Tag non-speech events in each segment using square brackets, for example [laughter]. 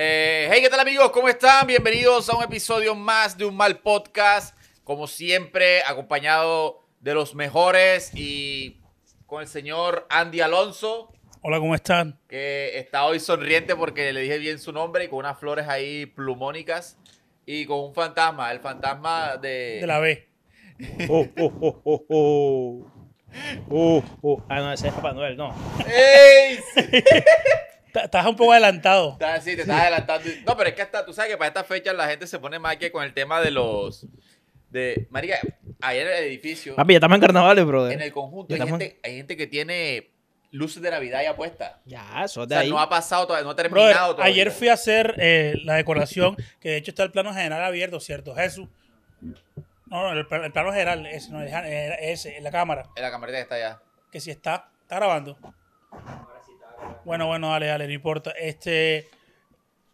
Eh, hey, ¿qué tal amigos? ¿Cómo están? Bienvenidos a un episodio más de Un Mal Podcast. Como siempre, acompañado de los mejores y con el señor Andy Alonso. Hola, ¿cómo están? Que está hoy sonriente porque le dije bien su nombre y con unas flores ahí plumónicas y con un fantasma, el fantasma de... De la B. oh, oh, oh, oh, Uh, uh. [laughs] Ah, no, ese es Manuel, Noel, no. ¡Ey! [laughs] Estás un poco adelantado. sí, te estás adelantando. No, pero es que hasta, tú sabes que para esta fecha la gente se pone más que con el tema de los. De, marica, ayer en el edificio. Papi, ya estamos en carnavales, brother. En el conjunto hay gente, que tiene luces de Navidad ya puestas. Ya, eso de o sea, ahí. no ha pasado todavía, no ha terminado todavía. Ayer fui a hacer eh, la decoración, [laughs] que de hecho está el plano general abierto, ¿cierto? Jesús. No, no, el, plano general, es no, la cámara. En la camarita que está allá. Que si está, está grabando. Bueno, bueno, dale, dale, no importa. Este,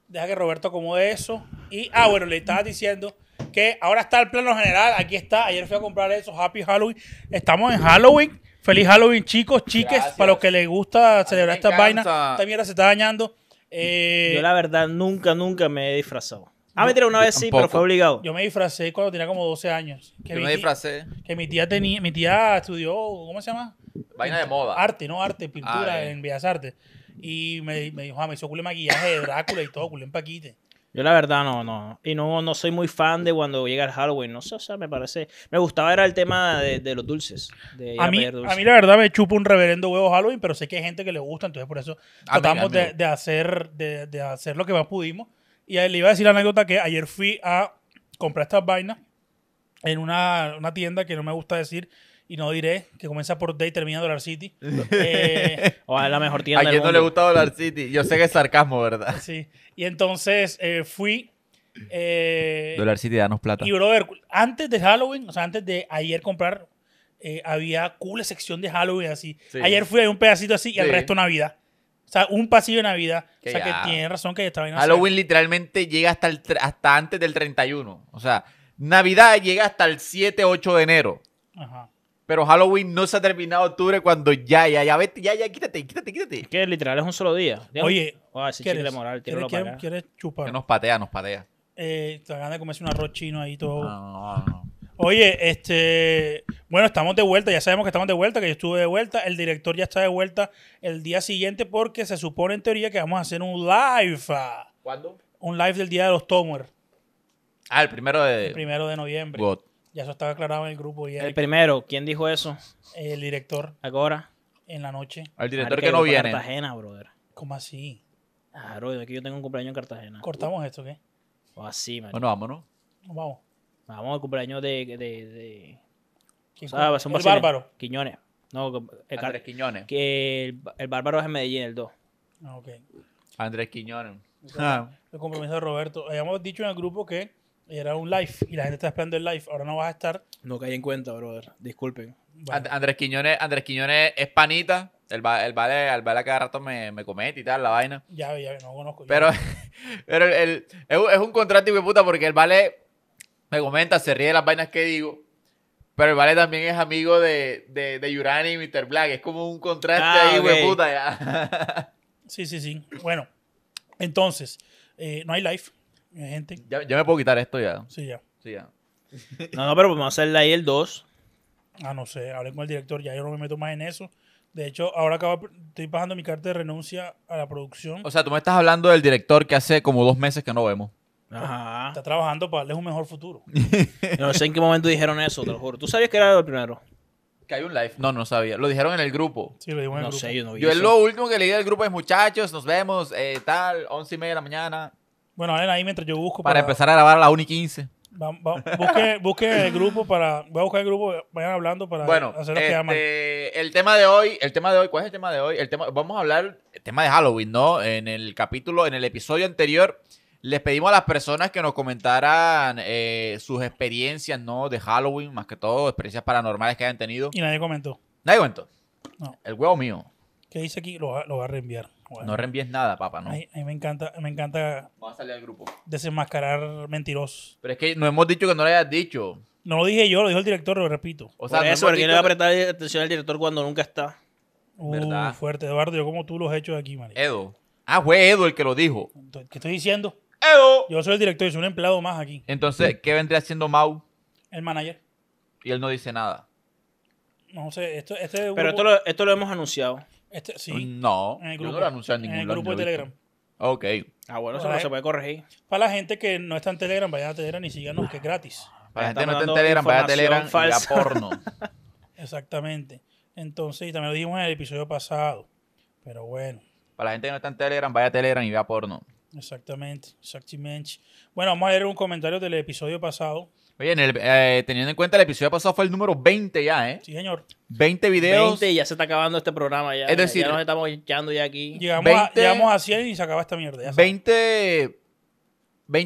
deja que Roberto acomode eso. Y, ah, bueno, le estaba diciendo que ahora está el plano general. Aquí está. Ayer fui a comprar eso. Happy Halloween. Estamos en Halloween. Feliz Halloween, chicos, chiques. Para los que les gusta celebrar estas vainas. Esta mierda se está dañando. Eh, yo, la verdad, nunca, nunca me he disfrazado. Ah, tiré una vez sí, pero fue obligado. Yo me disfracé cuando tenía como 12 años. Que yo me disfrazé. que mi tía tenía, mi tía estudió, ¿cómo se llama? Vaina de moda. Arte, ¿no? Arte, pintura ah, en Bellas Artes. Y me, me dijo, ah, me hizo culo maquillaje de Drácula y todo, culo en paquite. Yo la verdad no, no. Y no, no soy muy fan de cuando llega el Halloween. No sé, o sea, me parece... Me gustaba era el tema de, los dulces, de a, mí, a mí la verdad me chupa un reverendo huevo Halloween, pero sé que hay gente que le gusta, entonces por eso ah, tratamos De, de, hacer, de, de, hacer lo que más pudimos. Y le iba a decir la anécdota que ayer fui a comprar estas vainas en una, una tienda que no me gusta decir, y no diré, que comienza por Day y termina Dollar City. [laughs] Eh, o a la mejor tienda. ¿A no le gusta Dollar City? Yo sé que es sarcasmo, ¿verdad? [laughs] Sí. Y entonces eh, fui. Eh, Dollar City, danos plata. Y brother, antes de Halloween, o sea, antes de ayer comprar, eh, había cool sección de Halloween así. Ayer fui a un pedacito así y al el resto Navidad. O sea, un pasillo de Navidad. o sea, que tiene razón que estaba Halloween literalmente llega hasta, el, hasta antes del 31. O sea, Navidad llega hasta el 7, 8 de enero. Ajá. Pero Halloween no se ha terminado octubre cuando ya, ya, ya, ya, ya, quítate, quítate, quítate. que literal es un solo día. Oye, ¿quieres, ¿quieres, ¿quieres, chupar? Que nos patea, nos patea. Eh, te de comerse un arroz chino ahí todo. Oye, este, bueno, estamos de vuelta, ya sabemos que estamos de vuelta, que yo estuve de vuelta, el director ya está de vuelta el día siguiente porque se supone en teoría que vamos a hacer un live. ¿Cuándo? Un live del Día de los Tomer. Ah, el primero de... primero de noviembre. Ya eso estaba aclarado en el grupo. Y el, primero, ¿quién dijo eso? El director. ¿Ahora? En la noche. El director que no viene. Cartagena, brother. ¿Cómo así? Claro, es que yo tengo un cumpleaños en Cartagena. ¿Cortamos esto qué? O así, man. Bueno, vámonos. Vamos. Vamos al cumpleaños de. de, de... ¿Quién el bárbaro. Quiñones. No, el Andrés Quiñones. Que el, bárbaro es en Medellín, el 2. Ah, ok. Andrés Quiñones. Ah. El compromiso de Roberto. Habíamos dicho en el grupo que era un live y la gente está esperando el live, ahora no vas a estar. No caí en cuenta, brother. Disculpen. Andrés, Quiñones, Andrés Quiñones es panita. El, vale, a cada rato me, me, comete y tal, la vaina. Ya, ya, no conozco. Pero, [laughs] pero es, un contrato de porque el vale me comenta, se ríe de las vainas que digo. Pero el Vale también es amigo de, de, Yurani y Mr. Black. Es como un contraste ah, ahí, puta. sí, sí, sí. Bueno, entonces, eh, no hay live gente. Ya, me puedo quitar esto ya. Sí, ya. Sí, ya. No, no, pero vamos a hacer ahí el 2. Ah, no sé, hablé con el director, ya yo no me meto más en eso. De hecho, ahora acabo, estoy pasando mi carta de renuncia a la producción. O sea, tú me estás hablando del director que hace como dos meses que no vemos. Ajá. Está trabajando para darles un mejor futuro. [laughs] no sé en qué momento dijeron eso, te lo juro. ¿Tú sabías que era el primero? Que hay un live. No, no sabía. Lo dijeron en el grupo. Sí, lo dijeron en el grupo. sé, yo no lo último que leí del grupo es muchachos, nos vemos, eh, tal, once y media de la mañana. Bueno, ahí mientras yo busco. Para, empezar a grabar a la uni y 15. busque, el grupo para. Voy a buscar el grupo, vayan hablando para bueno, hacer lo que este, llaman. El tema de hoy, el tema de hoy, ¿cuál es el tema de hoy? El tema, vamos a hablar el tema de Halloween, ¿no? En el capítulo, en el episodio anterior, les pedimos a las personas que nos comentaran eh, sus experiencias, ¿no? De Halloween, más que todo, experiencias paranormales que hayan tenido. Y nadie comentó. Nadie comentó. El huevo mío. ¿Qué dice aquí? Lo, lo va a reenviar. No reenvíes nada, papá, ¿no? A mí, me encanta, me encanta. grupo. Desenmascarar mentirosos. Pero es que no hemos dicho que no lo hayas dicho. No lo dije yo, lo dijo el director, lo repito. O sea, Por eso, no le va a prestar atención al director cuando nunca está. Uh, ¿verdad? fuerte, Eduardo. Yo como tú lo he hecho aquí, María. Edo. Ah, fue Edo el que lo dijo. ¿Qué estoy diciendo? Edo. Yo soy el director, y soy un empleado más aquí. Entonces, ¿qué vendría haciendo Mau? El manager. Y él no dice nada. No sé, esto, es... Pero esto lo hemos anunciado. Este, no, en el grupo, no lo ningún En el grupo de Telegram. Ok. Ah, bueno, eso no se puede corregir. Para la gente que no está en Telegram, vaya a Telegram y síganos, que es gratis. Para la gente que no está en Telegram, vaya a Telegram y vea porno. [laughs] Exactamente. Entonces, y también lo dijimos en el episodio pasado. Pero bueno. Para la gente que no está en Telegram, vaya a Telegram y vea porno. Exactamente, exactamente. Bueno, vamos a leer un comentario del episodio pasado. Oye, eh, teniendo en cuenta el episodio pasado fue el número 20 ya, ¿eh? Sí, señor. 20 videos. 20 y ya se está acabando este programa ya. Es decir, nos estamos echando ya aquí. Llegamos, a, 100 y se acaba esta mierda. 20,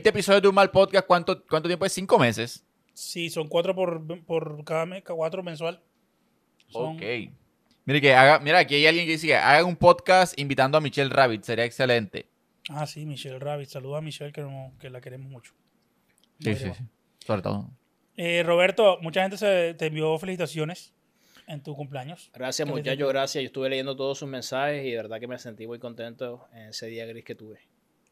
episodios de un mal podcast, ¿cuánto, cuánto tiempo es? ¿Cinco meses? Sí, son cuatro por, cada mes, cuatro mensual. Ok. que haga, mira, aquí hay alguien que dice, haga un podcast invitando a Michelle Rabbit, sería excelente. Ah, sí, Michelle Rabbit. Saluda a Michelle, que, la queremos mucho. Sí, sí, Sobre todo. Eh, Roberto, mucha gente se, te envió felicitaciones en tu cumpleaños. Gracias, muchachos, gracias. Yo estuve leyendo todos sus mensajes y de verdad que me sentí muy contento en ese día gris que tuve.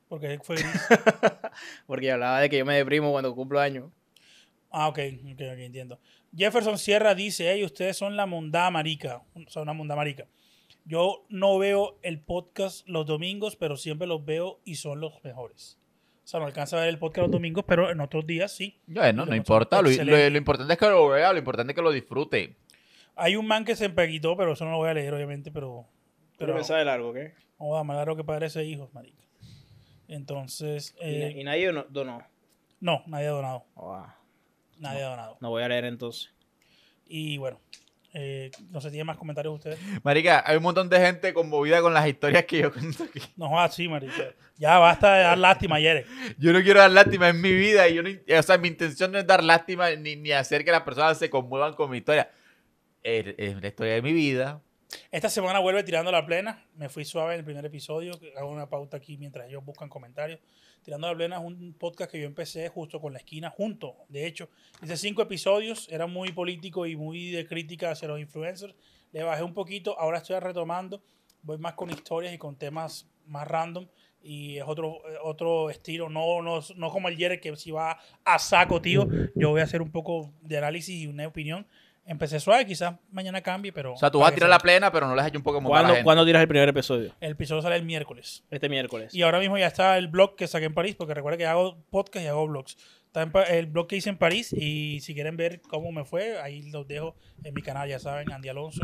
Porque fue [laughs] Porque hablaba de que yo me deprimo cuando cumplo años. Ah, ok, ok, entiendo. Jefferson Sierra dice, hey, ustedes son la mundá marica. Son una mundá marica. Yo no veo el podcast los domingos, pero siempre los veo y son los mejores. O sea, no alcanza a ver el podcast los domingos, pero en otros días sí. Bueno, no, importa. Lo, importante es que lo vea, lo importante es que lo disfrute. Hay un man que se empeguitó, pero eso no lo voy a leer, obviamente, pero... Pero, me sabe largo, ¿qué? Oh, más largo que parece hijos, marica. Entonces... ¿Y, eh, nadie donó? No, nadie ha donado. Ah. Nadie ha donado. No voy a leer entonces. Y bueno, eh, no sé si hay más comentarios ustedes. Marica, hay un montón de gente conmovida con las historias que yo cuento aquí. No, así, ah, marica. Ya basta de dar lástima, Yere. Yo no quiero dar lástima en mi vida. Y yo o sea, mi intención no es dar lástima ni, ni hacer que las personas se conmuevan con mi historia. Es, er, es la historia de mi vida. Esta semana vuelve tirando la plena. Me fui suave en el primer episodio. Hago una pauta aquí mientras ellos buscan comentarios. Tirando la Plena es un podcast que yo empecé justo con la esquina, junto. De hecho, hice cinco episodios, era muy político y muy de crítica hacia los influencers. Le bajé un poquito, ahora estoy retomando. Voy más con historias y con temas más random y es otro, eh, otro estilo, no, no, como el Jerry que si va a saco, tío. Yo voy a hacer un poco de análisis y una opinión Empecé suave, quizás mañana cambie, pero. O sea, tú vas a tirar la plena, pero no les hecho un poco ¿Cuándo, ¿Cuándo tiras el primer episodio? El episodio sale el miércoles. Este miércoles. Y ahora mismo ya está el blog que saqué en París, porque recuerda que hago podcast y hago blogs. Está el blog que hice en París y si quieren ver cómo me fue, ahí los dejo en mi canal, ya saben, Andy Alonso.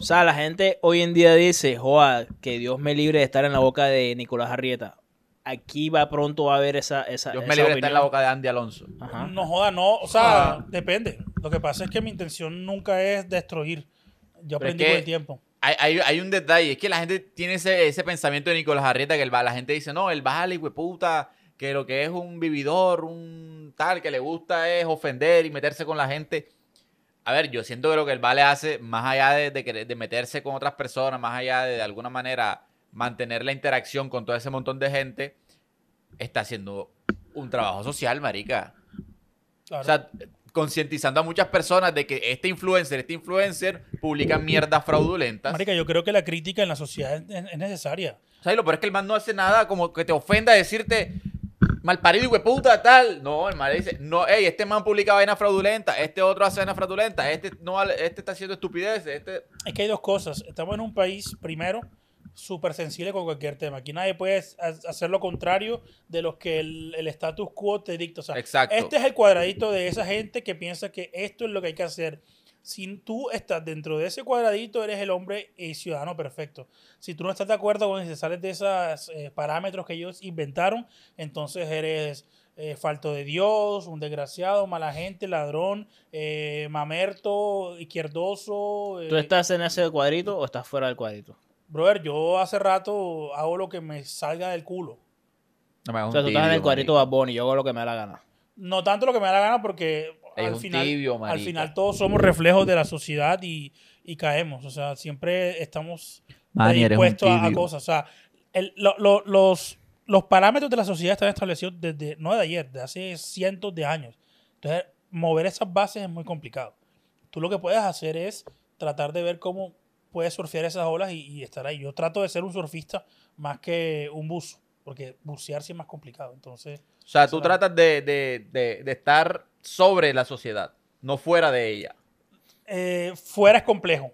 O sea, la gente hoy en día dice, joa, que Dios me libre de estar en la boca de Nicolás Arrieta aquí va pronto a haber esa. esa me libre estar en la boca de Andy Alonso. No joda, no. O sea, ah. depende. Lo que pasa es que mi intención nunca es destruir. Yo aprendí con el tiempo. Hay, un detalle, es que la gente tiene ese, pensamiento de Nicolás Arrieta que el, la gente dice, no, el Vale, puta, que lo que es un vividor, un tal, que le gusta es ofender y meterse con la gente. A ver, yo siento que lo que el Vale hace, más allá de, de meterse con otras personas, más allá de de alguna manera mantener la interacción con todo ese montón de gente, está haciendo un trabajo social, marica. O sea, concientizando a muchas personas de que este influencer, este influencer publica mierdas fraudulentas. Marica, yo creo que la crítica en la sociedad es, necesaria. O lo peor es que el man no hace nada como que te ofenda decirte mal parido y puta tal. No, el man dice, no, hey, este man publica vaina fraudulenta, este otro hace vaina fraudulenta, este, no, este está haciendo estupideces, este... Es que hay dos cosas. Estamos en un país, primero, súper sensible con cualquier tema. Aquí nadie puede hacer lo contrario de lo que el, status quo te dicta. Exacto. este es el cuadradito de esa gente que piensa que esto es lo que hay que hacer. Si tú estás dentro de ese cuadradito, eres el hombre y ciudadano perfecto. Si tú no estás de acuerdo con si sales de esos eh, parámetros que ellos inventaron, entonces eres eh, falto de Dios, un desgraciado, mala gente, ladrón, eh, mamerto, izquierdoso. ¿Tú estás en ese cuadrito o estás fuera del cuadrito? Brother, yo hace rato hago lo que me salga del culo. No me o sea, tú estás en el cuadrito de Bonnie. yo hago lo que me da la gana. No tanto lo que me da la gana porque al, final, todos somos reflejos de la sociedad y, caemos. O sea, siempre estamos dispuestos a, cosas. O sea, los, los parámetros de la sociedad están establecidos desde, no de ayer, de hace cientos de años. Entonces, mover esas bases es muy complicado. Tú lo que puedes hacer es tratar de ver cómo puedes surfear esas olas y, estar ahí. Yo trato de ser un surfista más que un buzo, porque bucear sí es más complicado. Entonces, o sea, tú tratas de, estar sobre la sociedad, no fuera de ella. Eh, fuera es complejo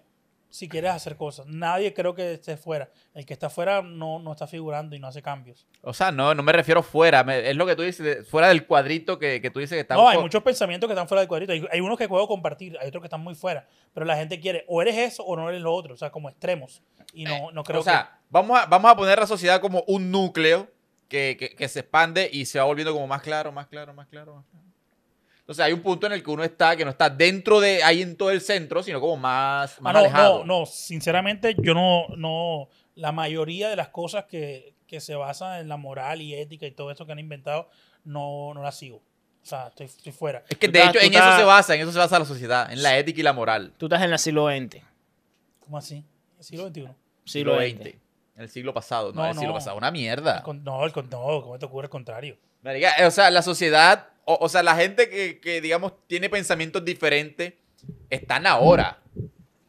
si quieres hacer cosas. Nadie creo que esté fuera. El que está fuera no, no está figurando y no hace cambios. O sea, no, no me refiero fuera. es lo que tú dices, fuera del cuadrito que, tú dices que está. No, hay muchos pensamientos que están fuera del cuadrito. Hay, hay, unos que puedo compartir, hay otros que están muy fuera. Pero la gente quiere o eres eso o no eres lo otro. O sea, como extremos. Y no, no creo que. O sea, Vamos, a, vamos a poner la sociedad como un núcleo que, que, se expande y se va volviendo como más claro, más claro, más claro, más claro. Entonces hay un punto en el que uno está, que no está dentro de, ahí en todo el centro, sino como más, ah, más no, alejado. No, no, sinceramente yo no, no, la mayoría de las cosas que, que se basan en la moral y ética y todo eso que han inventado, no, no las sigo. O sea, estoy, fuera. Es que de hecho en eso se basa, en eso se basa la sociedad, en la ética y la moral. Tú estás en el siglo XX. ¿Cómo así? ¿El siglo XXI? Siglo XX. El siglo pasado, no, no el siglo pasado, una mierda. El con, no, el, no, ¿cómo te ocurre el contrario? o sea, la sociedad o, sea, la gente que, digamos, tiene pensamientos diferentes, están ahora.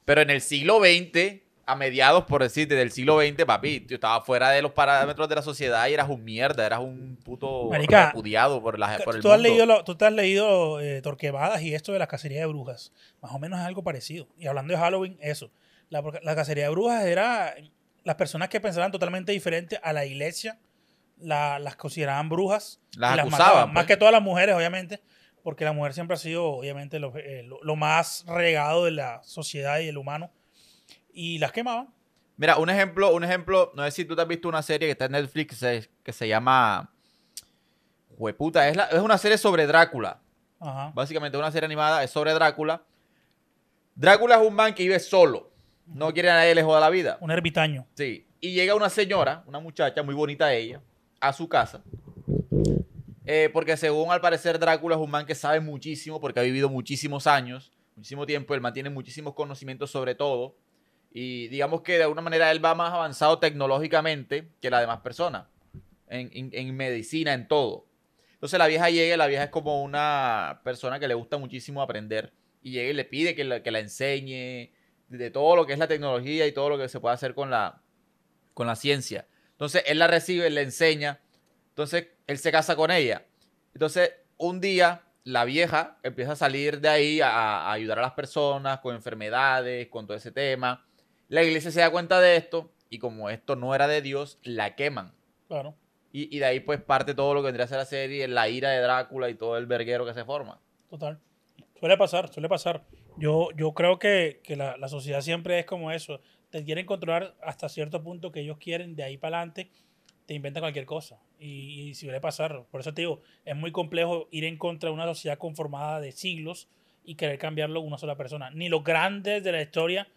Pero en el siglo XX, a mediados, por decirte, del siglo XX, papi, tú estabas fuera de los parámetros de la sociedad y eras un mierda, eras un puto repudiado por, la, por el tú has mundo. Leído, tú has leído eh, Torquevadas y esto de la cacería de brujas. Más o menos es algo parecido. Y hablando de Halloween, eso. La, la cacería de brujas era las personas que pensaban totalmente diferente a la iglesia las consideraban brujas. Las, acusaban. Pues. Más que todas las mujeres, obviamente, porque la mujer siempre ha sido, obviamente, lo, eh, más regado de la sociedad y del humano. Y las quemaban. Mira, un ejemplo, un ejemplo, no sé si tú te has visto una serie que está en Netflix que se, llama... Jueputa, es, es una serie sobre Drácula. Básicamente una serie animada es sobre Drácula. Drácula es un man que vive solo. No quiere a nadie le joda la vida. Un ermitaño. Sí. Y llega una señora, una muchacha muy bonita ella, a su casa. Eh, porque según al parecer Drácula es un man que sabe muchísimo porque ha vivido muchísimos años, muchísimo tiempo, él mantiene muchísimos conocimientos sobre todo. Y digamos que de alguna manera él va más avanzado tecnológicamente que la demás persona, en, medicina, en todo. Entonces la vieja llega, la vieja es como una persona que le gusta muchísimo aprender y llega y le pide que la, que la enseñe de todo lo que es la tecnología y todo lo que se puede hacer con la, con la ciencia. Entonces él la recibe, le enseña. Entonces él se casa con ella. Entonces un día la vieja empieza a salir de ahí a, ayudar a las personas con enfermedades, con todo ese tema. La iglesia se da cuenta de esto y como esto no era de Dios, la queman. Claro. Y, de ahí pues parte todo lo que vendría a ser la serie, la ira de Drácula y todo el verguero que se forma. Total. Suele pasar, suele pasar. Yo, yo creo que, la, la, sociedad siempre es como eso te quieren controlar hasta cierto punto que ellos quieren, de ahí para adelante, te inventan cualquier cosa. Y, si suele pasar. Por eso te digo, es muy complejo ir en contra de una sociedad conformada de siglos y querer cambiarlo una sola persona. Ni los grandes de la historia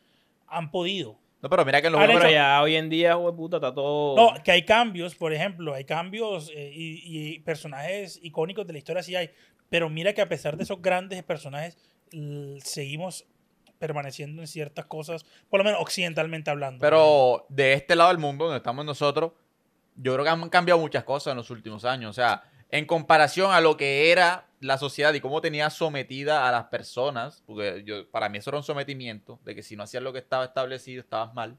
han podido. No, pero mira que los hecho, ah, ya hoy en día, está todo. No, que hay cambios, por ejemplo, hay cambios eh, y, y, personajes icónicos de la historia sí hay. Pero mira que a pesar de esos grandes personajes, seguimos permaneciendo en ciertas cosas, por lo menos occidentalmente hablando. Pero de este lado del mundo, donde estamos nosotros, yo creo que han cambiado muchas cosas en los últimos años. O sea, en comparación a lo que era la sociedad y cómo tenía sometida a las personas, porque para mí eso era un sometimiento, de que si no hacías lo que estaba establecido, estabas mal.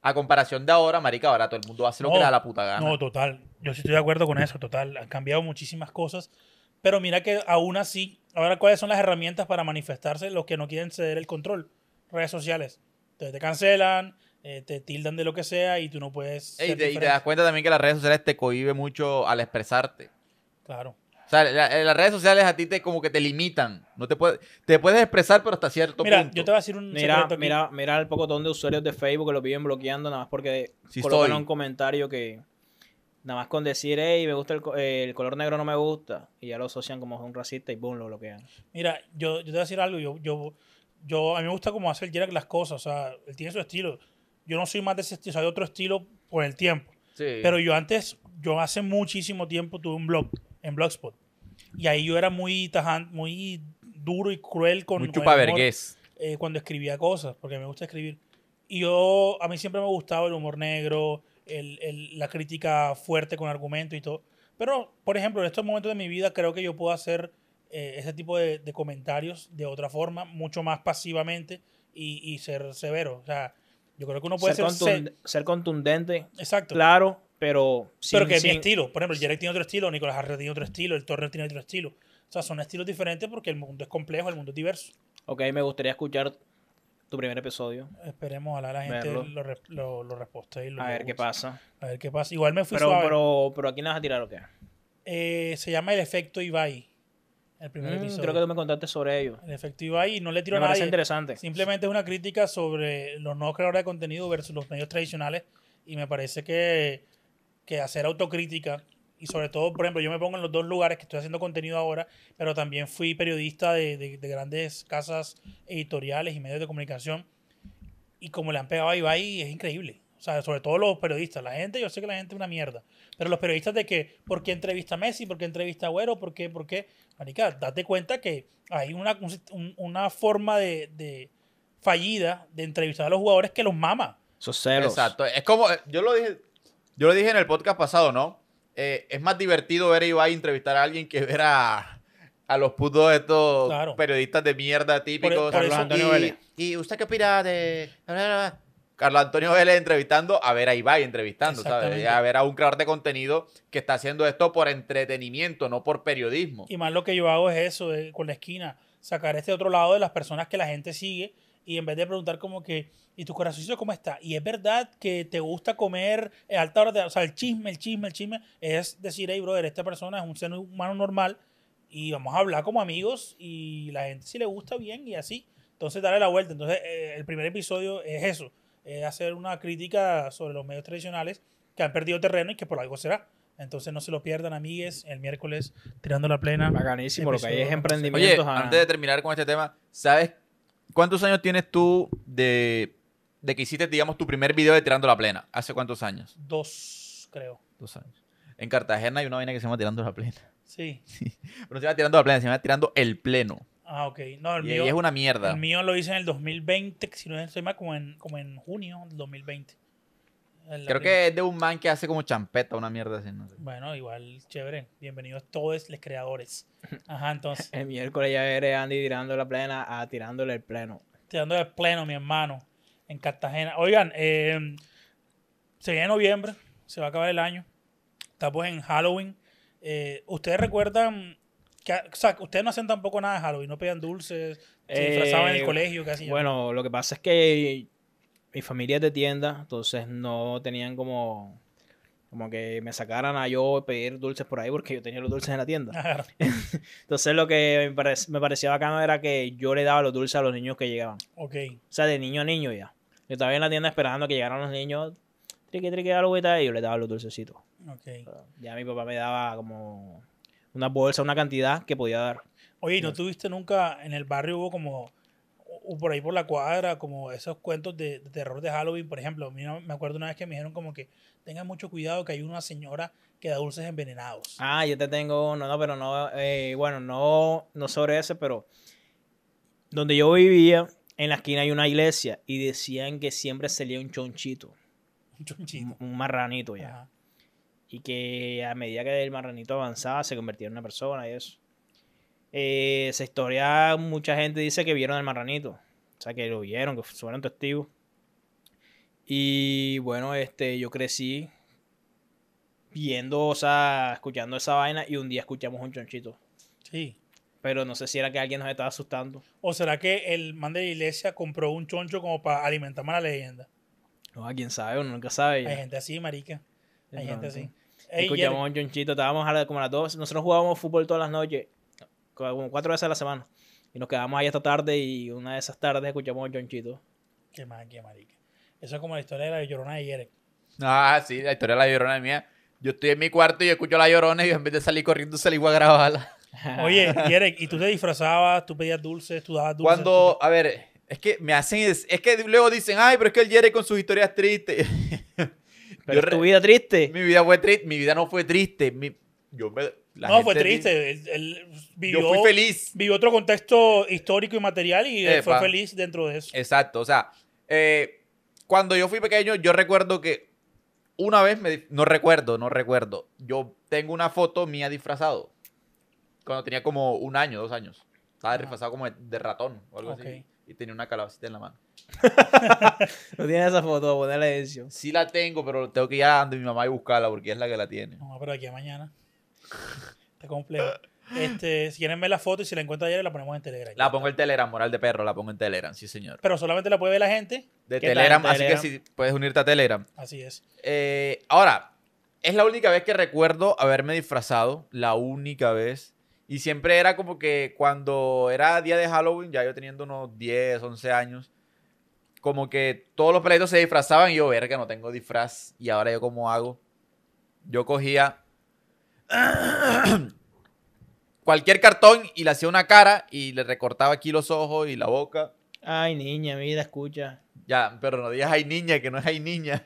A comparación de ahora, marica, ahora todo el mundo hace lo que da la puta gana. No, total. Yo sí estoy de acuerdo con eso, total. Han cambiado muchísimas cosas. Pero mira que aún así Ahora, ¿cuáles son las herramientas para manifestarse los que no quieren ceder el control? Redes sociales. te cancelan, eh, te tildan de lo que sea y tú no puedes. y, te, das cuenta también que las redes sociales te cohibe mucho al expresarte. Claro. O sea, eh, las redes sociales a ti te como que te limitan. No te puedes, te puedes expresar, pero hasta cierto punto. Mira, yo te voy a decir un mira, Mira, mira el poco de usuarios de Facebook que lo viven bloqueando nada más porque colocaron un comentario que. Nada más con decir, hey, me gusta el, eh, el, color negro, no me gusta. Y ya lo asocian como un racista y boom, lo bloquean. Mira, yo, yo te voy a decir algo. Yo, yo, yo, a mí me gusta cómo hace el Jerak las cosas. O sea, él tiene su estilo. Yo no soy más de ese estilo. otro estilo por el tiempo. Sí. Pero yo antes, yo hace muchísimo tiempo tuve un blog en Blogspot. Y ahí yo era muy tajante, muy duro y cruel con... Muy chupavergués. Eh, cuando escribía cosas, porque me gusta escribir. Y yo, a mí siempre me gustaba el humor negro, el, la crítica fuerte con argumento y todo. Pero, por ejemplo, en estos momentos de mi vida creo que yo puedo hacer eh, ese tipo de, comentarios de otra forma, mucho más pasivamente y, y, ser severo. O sea, yo creo que uno puede ser... ser, contundente. Exacto. Claro, pero... sí pero que es mi estilo. Por ejemplo, Jerry tiene otro estilo, Nicolás Arre tiene otro estilo, el Torre tiene otro estilo. O sea, son estilos diferentes porque el mundo es complejo, el mundo es diverso. Ok, me gustaría escuchar tu primer episodio. Esperemos, ojalá la gente lo, y A ver qué pasa. A ver qué pasa. Igual me fui pero, suave. Pero, pero aquí nos vas a tirar o qué? Eh, se llama El Efecto Ibai. El primer mm, episodio. Creo que tú me contaste sobre ello. El Efecto Ibai, no le tiro me nada. interesante. Simplemente es una crítica sobre los nuevos creadores de contenido versus los medios tradicionales. Y me parece que, que hacer autocrítica y sobre todo, por ejemplo, yo me pongo en los dos lugares que estoy haciendo contenido ahora, pero también fui periodista de, de, grandes casas editoriales y medios de comunicación. Y como le han pegado a Ibai, es increíble. O sea, sobre todo los periodistas. La gente, yo sé que la gente es una mierda. Pero los periodistas de que, ¿por qué entrevista a Messi? ¿Por qué entrevista a Güero? ¿Por qué? ¿Por qué? Marica, date cuenta que hay una, una forma de, de, fallida de entrevistar a los jugadores que los mama. Esos celos. Exacto. Es como, eh, yo lo dije, yo lo dije en el podcast pasado, ¿no? Eh, es más divertido ver a Ibai entrevistar a alguien que ver a, los putos estos periodistas de mierda típicos. E-, y, usted qué opina de...? Carlos Antonio Vélez entrevistando a ver a Ibai entrevistando, ¿sabes? A ver a un creador de contenido que está haciendo esto por entretenimiento, no por periodismo. Y más lo que yo hago es eso, con la esquina, sacar este otro lado de las personas que la gente sigue, y en vez de preguntar como que, ¿y tu corazoncito cómo está? Y es verdad que te gusta comer alta hora, de, o sea, el chisme, el chisme, el chisme, es decir, hey, brother, esta persona es un ser humano normal y vamos a hablar como amigos y la gente si le gusta bien y así. Entonces, darle la vuelta. Entonces, eh, el primer episodio es eso, es hacer una crítica sobre los medios tradicionales que han perdido terreno y que por algo será. Entonces no se lo pierdan, amigues, el miércoles tirando la plena. Bacanísimo, lo que hay es emprendimiento. Oye, antes de terminar con este tema, ¿sabes ¿cuántos años tienes tú de, que hiciste, digamos, tu primer video de Tirando la Plena? ¿Hace cuántos años? Dos, creo. Dos años. En Cartagena hay una vaina que se llama Tirando la Plena. Sí. [laughs] Pero no se llama Tirando la Plena, se llama Tirando el Pleno. Ah, ok. No, el mío. es una mierda. El mío lo hice en el 2020, si no estoy mal, como en, como en junio del 2020. Creo que es de un man que hace como champeta, una mierda así, no sé. Bueno, igual, chévere. Bienvenidos todos los creadores. Ajá, [laughs] entonces. el miércoles ya veré Andy tirando la plena a tirándole el pleno. Tirándole el pleno, mi hermano, en Cartagena. Oigan, eh, se viene noviembre, se va a acabar el año. Estamos en Halloween. Eh, ¿Ustedes recuerdan que, o sea, ustedes no hacen tampoco nada de Halloween, no pegan dulces, se disfrazaban en el eh, colegio, casi. Bueno, lo que pasa es que mi familia es de tienda, entonces no tenían como como que me sacaran a yo pedir dulces por ahí porque yo tenía los dulces en la tienda. [laughs] Entonces lo que me, parecía bacano era que yo le daba los dulces a los niños que llegaban. Ok. O sea, de niño a niño ya. Yo estaba en la tienda esperando que llegaran los niños, triqui, triqui, algo y tal, y yo le daba los dulcecitos. ya mi papá me daba como una bolsa, una cantidad que podía dar. Oye, ¿no tuviste nunca en el barrio hubo como o por ahí por la cuadra, como esos cuentos de, terror de Halloween, por ejemplo. me acuerdo una vez que me dijeron como que tengan mucho cuidado que hay una señora que da dulces envenenados. Ah, yo te tengo no no, pero no, eh, bueno, no, no sobre ese, pero donde yo vivía, en la esquina hay una iglesia y decían que siempre salía un chonchito. Un chonchito. Un, marranito ya. Y que a medida que el marranito avanzaba se convertía en una persona y eso. Eh, esa historia, mucha gente dice que vieron el marranito. O sea, que lo vieron, que fueron testigos. Y bueno, este, yo crecí viendo, o sea, escuchando esa vaina y un día escuchamos un chonchito. Sí. Pero no sé si era que alguien nos estaba asustando. ¿O será que el man de la iglesia compró un choncho como para alimentar más la leyenda? No, a quién sabe, uno nunca sabe. Hay gente así, marica. Hay gente así. escuchamos un chonchito, estábamos como a las dos Nosotros jugábamos fútbol todas las noches como cuatro veces a la semana. Y nos quedamos ahí esta tarde y una de esas tardes escuchamos a John Chito. Qué mal, qué marica. Eso es como la historia de la llorona de Jerek. Ah, sí, la historia de la llorona mía. Yo estoy en mi cuarto y escucho la llorona y en vez de salir corriendo salí a grabarla. [laughs] Oye, Jerek, ¿y tú te disfrazabas? ¿Tú pedías dulces? ¿Tú dabas dulces? Cuando, a ver, es que me hacen, es, que luego dicen, ay, pero es que el Jerek con sus historias tristes. [laughs] Pero tu vida triste. Mi vida fue triste, mi vida no fue triste. yo me, no, fue triste. Él, vivió, feliz. Vivió otro contexto histórico y material y fue feliz dentro de eso. Exacto. O sea, eh, cuando yo fui pequeño, yo recuerdo que una vez me. No recuerdo, no recuerdo. Yo tengo una foto mía disfrazado. Cuando tenía como un año, dos años. Estaba disfrazado como de ratón o algo así. Y tenía una calabacita en la mano. [laughs] no tiene esa foto, ponerla edición. Sí la tengo, pero tengo que ir a mi mamá y buscarla porque es la que la tiene. No, pero aquí a mañana. Está complejo. Este, si quieren ver la foto y si la encuentran ayer, la ponemos en Telegram. La pongo en Telegram, moral de perro, la pongo en Telegram, sí, señor. Pero solamente la puede ver la gente. De Telegram, así que si sí, puedes unirte a Telegram. Así es. Eh, ahora, es la única vez que recuerdo haberme disfrazado, la única vez. Y siempre era como que cuando era día de Halloween, ya yo teniendo unos 10, 11 años, como que todos los peleitos se disfrazaban y yo, verga, no tengo disfraz. Y ahora yo, ¿cómo hago? Yo cogía [coughs] cualquier cartón y le hacía una cara y le recortaba aquí los ojos y la boca. Ay, niña, vida, escucha. Ya, pero no digas ay niña, que no es ay niña.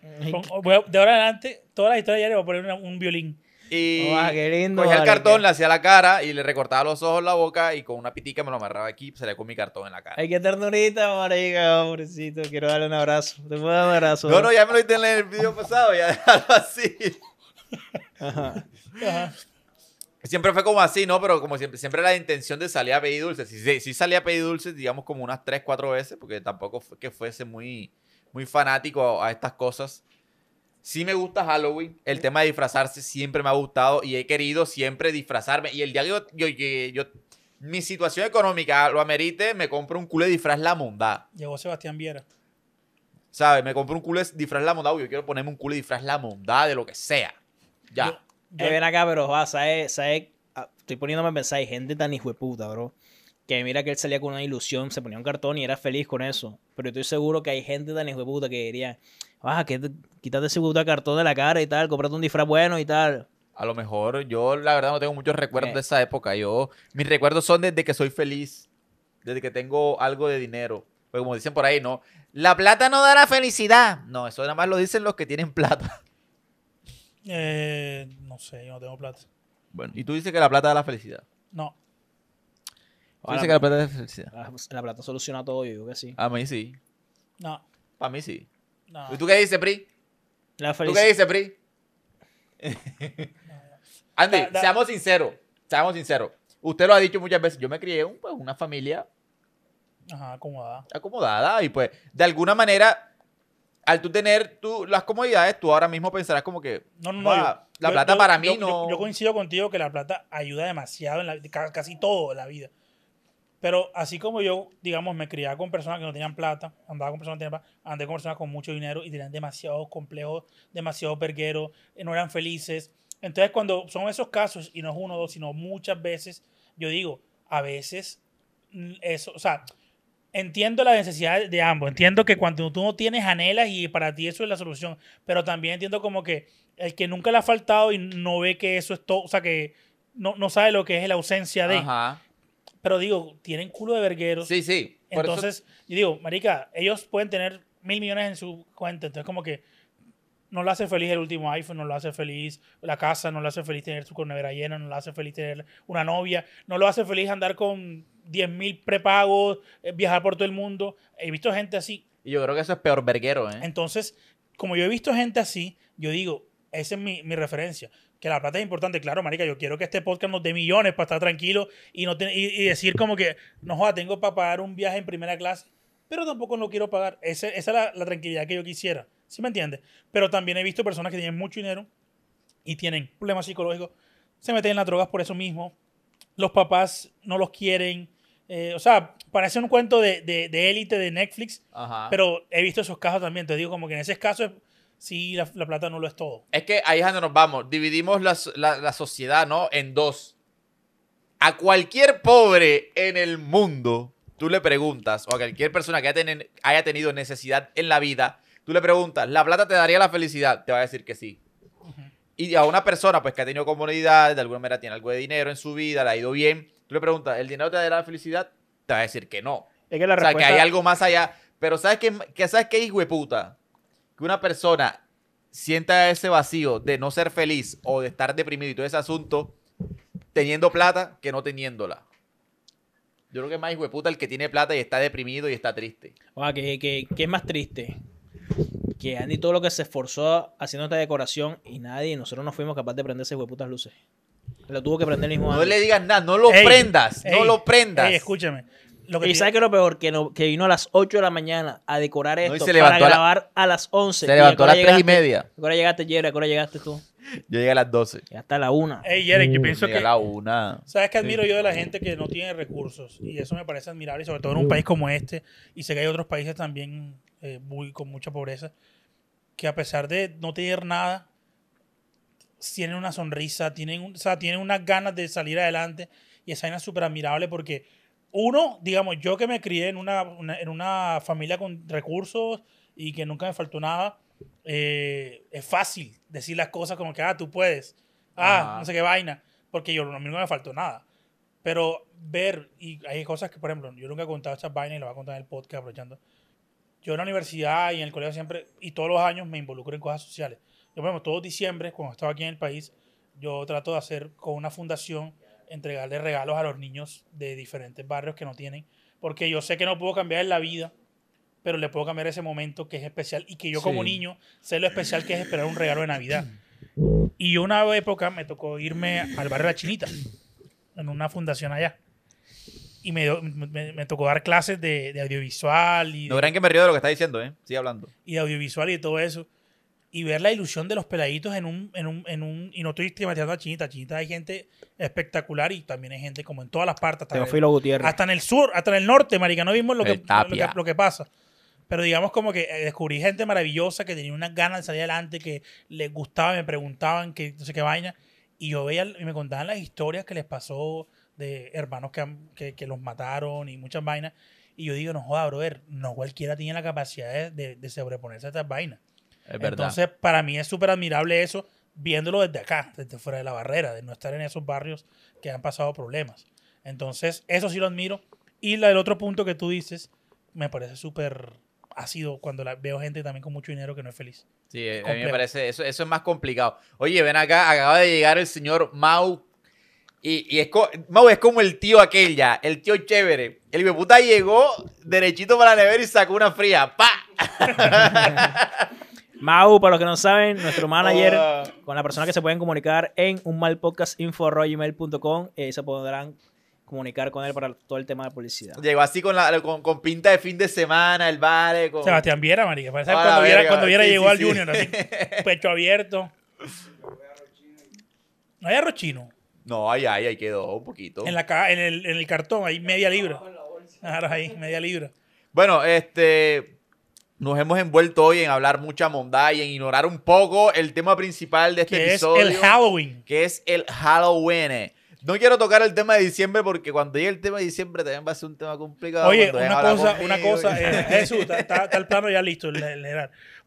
Oh, de ahora en adelante, todas las historias ya le voy a poner un violín. Y oh, ah, cogía el cartón, le hacía la cara y le recortaba los ojos, la boca y con una pitica me lo amarraba aquí, se le con mi cartón en la cara. Ay, qué ternurita, marica, pobrecito. Quiero darle un abrazo. Te puedo dar un abrazo. No, no, ya me lo hice en el video pasado, ya déjalo [laughs] así. Ajá. Siempre fue como así, ¿no? Pero como siempre, siempre la intención de salir a pedir dulces. Sí, sí, salí a pedir dulces, digamos, como unas 3, 4 veces, porque tampoco fue que fuese muy, muy fanático a, estas cosas. Sí me gusta Halloween. El tema de disfrazarse siempre me ha gustado y he querido siempre disfrazarme. Y el día que yo, yo, yo, mi situación económica lo amerite, me compro un culo de disfraz la mundá. Llegó Sebastián Viera. ¿Sabes? Me compro un culo disfraz la monda Yo quiero ponerme un culo disfraz la mundá de lo que sea. Ya. Eh, ven acá, pero, va, ah, ¿sabes? Ah, estoy poniéndome a pensar, hay gente tan hijo de puta, bro. Que mira que él salía con una ilusión, se ponía un cartón y era feliz con eso. Pero estoy seguro que hay gente tan hijo de puta que diría, ah, quítate ese puta cartón de la cara y tal, cómprate un disfraz bueno y tal. A lo mejor yo, la verdad, no tengo muchos recuerdos eh. de esa época. Yo, mis recuerdos son desde que soy feliz, desde que tengo algo de dinero. Pues, como dicen por ahí, ¿no? La plata no da la felicidad. No, eso nada más lo dicen los que tienen plata. [laughs] Eh, no sé, yo no tengo plata. Bueno, y tú dices que la plata da la felicidad. No. Tú dices que la plata da la felicidad. Ah, pues, la, plata soluciona todo, yo digo que sí. A mí sí. No. Para mí sí. No. ¿Y tú qué dices, Pri? La ¿Tú qué dices, Pri? [laughs] Andy, seamos sinceros. Seamos sinceros. Usted lo ha dicho muchas veces. Yo me crié en pues, una familia Ajá, acomodada. Acomodada. Y pues, de alguna manera, al tú tener tú, las comodidades, tú ahora mismo pensarás como que. No, no, no. la plata para mí no. Yo, coincido contigo que la plata ayuda demasiado en la, casi todo en la vida. Pero así como yo, digamos, me criaba con personas que no tenían plata, andaba con personas que no tenían plata, andé con personas con mucho dinero y tenían demasiados complejos, demasiado pergueros, eh, no eran felices. Entonces, cuando son esos casos, y no es uno o dos, sino muchas veces, yo digo, a veces, mm, eso, o sea, entiendo la necesidad de ambos. Entiendo que cuando tú no tienes anhelas y para ti eso es la solución, pero también entiendo como que el que nunca le ha faltado y no ve que eso es todo, o sea, que no, no sabe lo que es la ausencia de. Ajá. Pero digo, tienen culo de vergueros. Sí, sí. Entonces, digo, Marica, ellos pueden tener mil millones en su cuenta. Entonces, como que no lo hace feliz el último iPhone, no lo hace feliz la casa, no lo hace feliz tener su nevera llena, no lo hace feliz tener una novia, no lo hace feliz andar con 10.000 prepagos, eh, viajar por todo el mundo. He visto gente así. Y yo creo que eso es peor verguero, ¿eh? Entonces, como yo he visto gente así, yo digo, esa es mi, mi referencia. Que la plata es importante, claro, marica, yo quiero que este podcast nos dé millones para estar tranquilo y, no decir como que, no joda, tengo para pagar un viaje en primera clase, pero tampoco lo quiero pagar. esa es la tranquilidad que yo quisiera. ¿Sí me entiendes? Pero también he visto personas que tienen mucho dinero y tienen problemas psicológicos, se meten en las drogas por eso mismo, los papás no los quieren. Eh, o sea, parece un cuento de, élite de Netflix, pero he visto esos casos también. Te digo, como que en ese caso, sí, la, plata no lo es todo. Es que ahí es donde nos vamos. Dividimos la, sociedad, ¿no? En dos. A cualquier pobre en el mundo, tú le preguntas, o a cualquier persona que haya, tenido necesidad en la vida, Tú le preguntas, ¿la plata te daría la felicidad? Te va a decir que sí. Y a una persona pues que ha tenido comunidad... de alguna manera tiene algo de dinero en su vida, le ha ido bien, tú le preguntas, ¿el dinero te daría la felicidad? Te va a decir que no. Es que la o sea, que hay algo más allá. Pero ¿sabes qué, que, ¿sabes qué hijo puta? Que una persona sienta ese vacío de no ser feliz o de estar deprimido y todo ese asunto teniendo plata que no teniéndola. Yo creo que es más hijo puta el que tiene plata y está deprimido y está triste. O ah, sea, que, que, que es más triste? que Andy todo lo que se esforzó haciendo esta decoración y nadie, nosotros no fuimos capaces de prenderse esas putas luces. Lo tuvo que prender el mismo No le digas nada, no lo prendas, no lo prendas. escúchame. y ¿sabes que lo peor? Que, no- que vino a las 8 de la mañana a decorar esto para a grabar a las 11. se levantó a las 3 y media. Ahora llegaste, Jerry? ¿A llegaste tú? Yo llegué a las 12. hasta la 1. Ey, yo pienso que. a la 1. ¿Sabes qué admiro yo de la gente que no tiene recursos? Y eso me parece admirable, sobre todo en un país como este. Y sé que hay otros países también eh, muy, con mucha pobreza. Que a pesar de no tener nada, tienen una sonrisa, tienen, o sea, tienen unas ganas de salir adelante. Y esa es una súper admirable porque, uno, digamos, yo que me crié en una en una familia con recursos y que nunca me faltó nada eh, es fácil decir las cosas como que, ah, tú puedes, ah, no sé qué vaina, porque yo a mí no me faltó nada. Pero ver, y hay cosas que, por ejemplo, yo nunca he contado estas vainas y las voy a contar en el podcast aprovechando. Yo en la universidad y en el colegio siempre, y todos los años me involucro en cosas sociales. Yo, por ejemplo, todos diciembre, cuando estaba aquí en el país, yo trato de hacer con una fundación, entregarle regalos a los niños de diferentes barrios que no tienen, porque yo sé que no puedo cambiar la vida pero le puedo cambiar ese momento que es especial y que yo como niño sé lo especial que es esperar un regalo de Navidad. Y una época me tocó irme al barrio La Chinita, en una fundación allá. Y me, me, tocó dar clases de, audiovisual. Y no verán que me río de lo que está diciendo, ¿eh? Sigue hablando. Y de audiovisual y todo eso. Y ver la ilusión de los peladitos en un... En un, en un y no estoy estigmatizando a Chinita. Chinita hay gente espectacular y también hay gente como en todas las partes. Hasta, Gutiérrez. hasta en el sur, hasta en el norte, marica. No vimos lo que, lo que pasa pero digamos como que eh, descubrí gente maravillosa que tenía unas ganas de salir adelante, que les gustaba, me preguntaban, qué no sé qué vaina. Y yo veía y me contaban las historias que les pasó de hermanos que, los mataron y muchas vainas. Y yo digo, no joda, brother, no cualquiera tiene la capacidad de, sobreponerse a estas vainas. Es verdad. Entonces, para mí es súper admirable eso, viéndolo desde acá, desde fuera de la barrera, de no estar en esos barrios que han pasado problemas. Entonces, eso sí lo admiro. Y la, el otro punto que tú dices, me parece súper ha sido cuando veo gente también con mucho dinero que no es feliz. Sí, eh, a mí me parece, eso, es más complicado. Oye, ven acá, acaba de llegar el señor Mau. Y, es, Mau es como el tío aquel el tío chévere. El hijo llegó derechito para la y sacó una fría. ¡Pa! [laughs] Mau, para los que no saben, nuestro manager, ah. con la persona que se pueden comunicar en un un eh, se podrán comunicar con él para todo el tema de publicidad. Llegó así con, pinta de fin de semana, el vale. Sebastián Viera, María. Parece ah, cuando, Viera, llegó al Junior, así, [laughs] pecho abierto. ¿No hay arrochino? No, ahí, ahí, ahí quedó un poquito. En, el, cartón, ahí media libra. Claro, ahí, media libra. Bueno, este nos hemos envuelto hoy en hablar mucha mondad y en ignorar un poco el tema principal de este episodio. Que es el Halloween. Que es el Halloween. No quiero tocar el tema de diciembre porque cuando llegue el tema de diciembre también va a ser un tema complicado. Oye, una cosa, una cosa, eh, Jesús, está, el plano ya listo.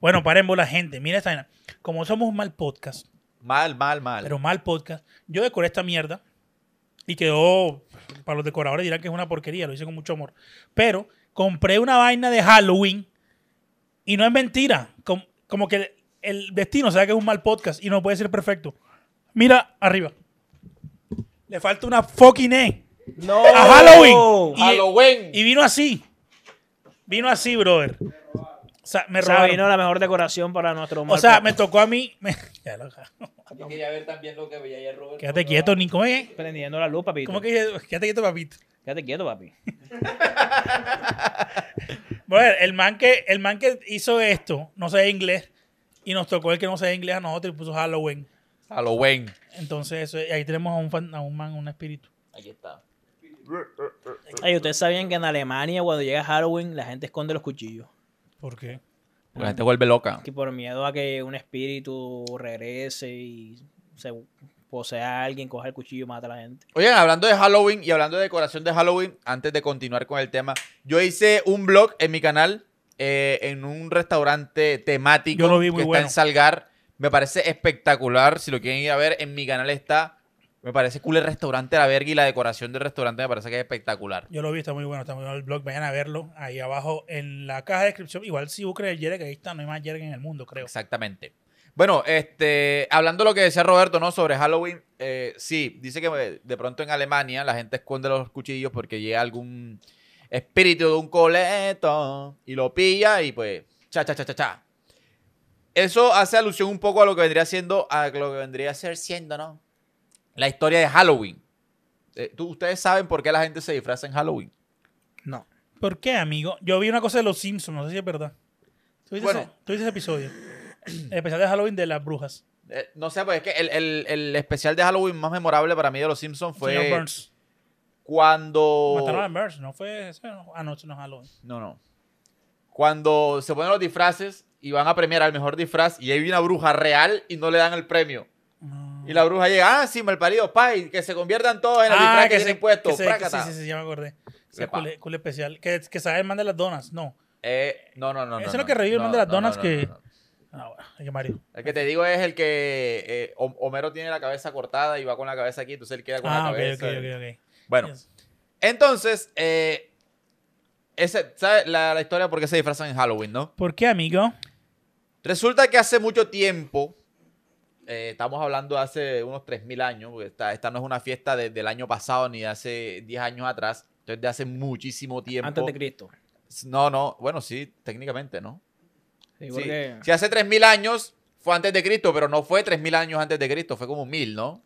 bueno, paremos la gente. Mira esta vaina. Como somos un mal podcast. Mal, mal, mal. Pero mal podcast. Yo decoré esta mierda y quedó, para los decoradores dirán que es una porquería, lo hice con mucho amor. Pero compré una vaina de Halloween y no es mentira. como, como que el destino sabe que es un mal podcast y no puede ser perfecto. Mira arriba le falta una fucking E. No. A Halloween. Y, Halloween. Y vino así. Vino así, brother. O sea, me o vino la mejor decoración para nuestro mundo. O sea, me tocó a mí. [laughs] quería ver también lo que veía Quédate quieto, Nico. ¿eh? Prendiendo la luz, papito. ¿Cómo que quédate quieto, papito? Quédate quieto, papi. [laughs] bueno, el man, que, el man que hizo esto no sé inglés y nos tocó el que no sé inglés a nosotros y puso Halloween. Halloween. Entonces, ahí tenemos a un, fan, a un espíritu. Ahí está. ustedes sabían que en Alemania cuando llega Halloween la gente esconde los cuchillos. ¿Por qué? Porque la gente vuelve loca. Que por miedo a que un espíritu regrese y se posea a alguien, coja el cuchillo y mata a la gente. Oigan, hablando de Halloween y hablando de decoración de Halloween, antes de continuar con el tema, yo hice un blog en mi canal eh, en un restaurante temático que está en Salgar me parece espectacular. Si lo quieren ir a ver, en mi canal está. Me parece cool el restaurante La Verga y la decoración del restaurante me parece que es espectacular. Yo lo vi, está muy bueno, está muy bueno el blog. Vayan a verlo ahí abajo en la caja de descripción. Igual si buscan el que ahí está, no hay más Jerek en el mundo, creo. Exactamente. Bueno, este, hablando de lo que decía Roberto, ¿no? Sobre Halloween, eh, sí, dice que eh, de pronto en Alemania la gente esconde los cuchillos porque llega algún espíritu de un coleto y lo pilla y pues, cha, cha, cha, cha, cha. Eso hace alusión un poco a lo que vendría siendo, a lo que vendría a ser siendo, ¿no? La historia de Halloween. Eh, ¿Ustedes saben por qué la gente se disfraza en Halloween? No. ¿Por qué, amigo? Yo vi una cosa de los Simpsons, no sé si es verdad. ¿Tú viste, ese, episodio? El especial de Halloween de las brujas. Eh, no sé, pues es que el, especial de Halloween más memorable para mí de los Simpsons fue. Burns. Cuando. Mataron a Burns, no fue. Anoche no, ah, Halloween. No, no. Cuando se ponen los disfraces y van a premiar al mejor disfraz y ahí hay una bruja real y no le dan el premio. Y la bruja llega, ah, sí, mal parido, pay, que se conviertan todos en el ah, disfraz que, se, impuesto impuesto. sí, sí, sí, ya me acordé. cule, especial. Que, que sabe el man de las donas, no. Eh, no, no, no. Ese es lo que revive el man de las donas que... Ah, bueno, El que te digo es el que eh, Homero tiene la cabeza cortada y va con la cabeza aquí, entonces él queda con la la Ah, cabeza. ok, ok... bueno, entonces, eh, ¿sabes la, la, historia por qué se disfrazan en Halloween, no? ¿Por qué, amigo? Resulta que hace mucho tiempo, eh, estamos hablando de hace unos 3.000 años, porque esta, no es una fiesta del año pasado ni de hace 10 años atrás, entonces de hace muchísimo tiempo. Antes de Cristo. No, no, bueno, sí, técnicamente, ¿no? Sí, Si hace 3.000 años fue antes de Cristo, pero no fue 3.000 años antes de Cristo, fue como 1.000, ¿no?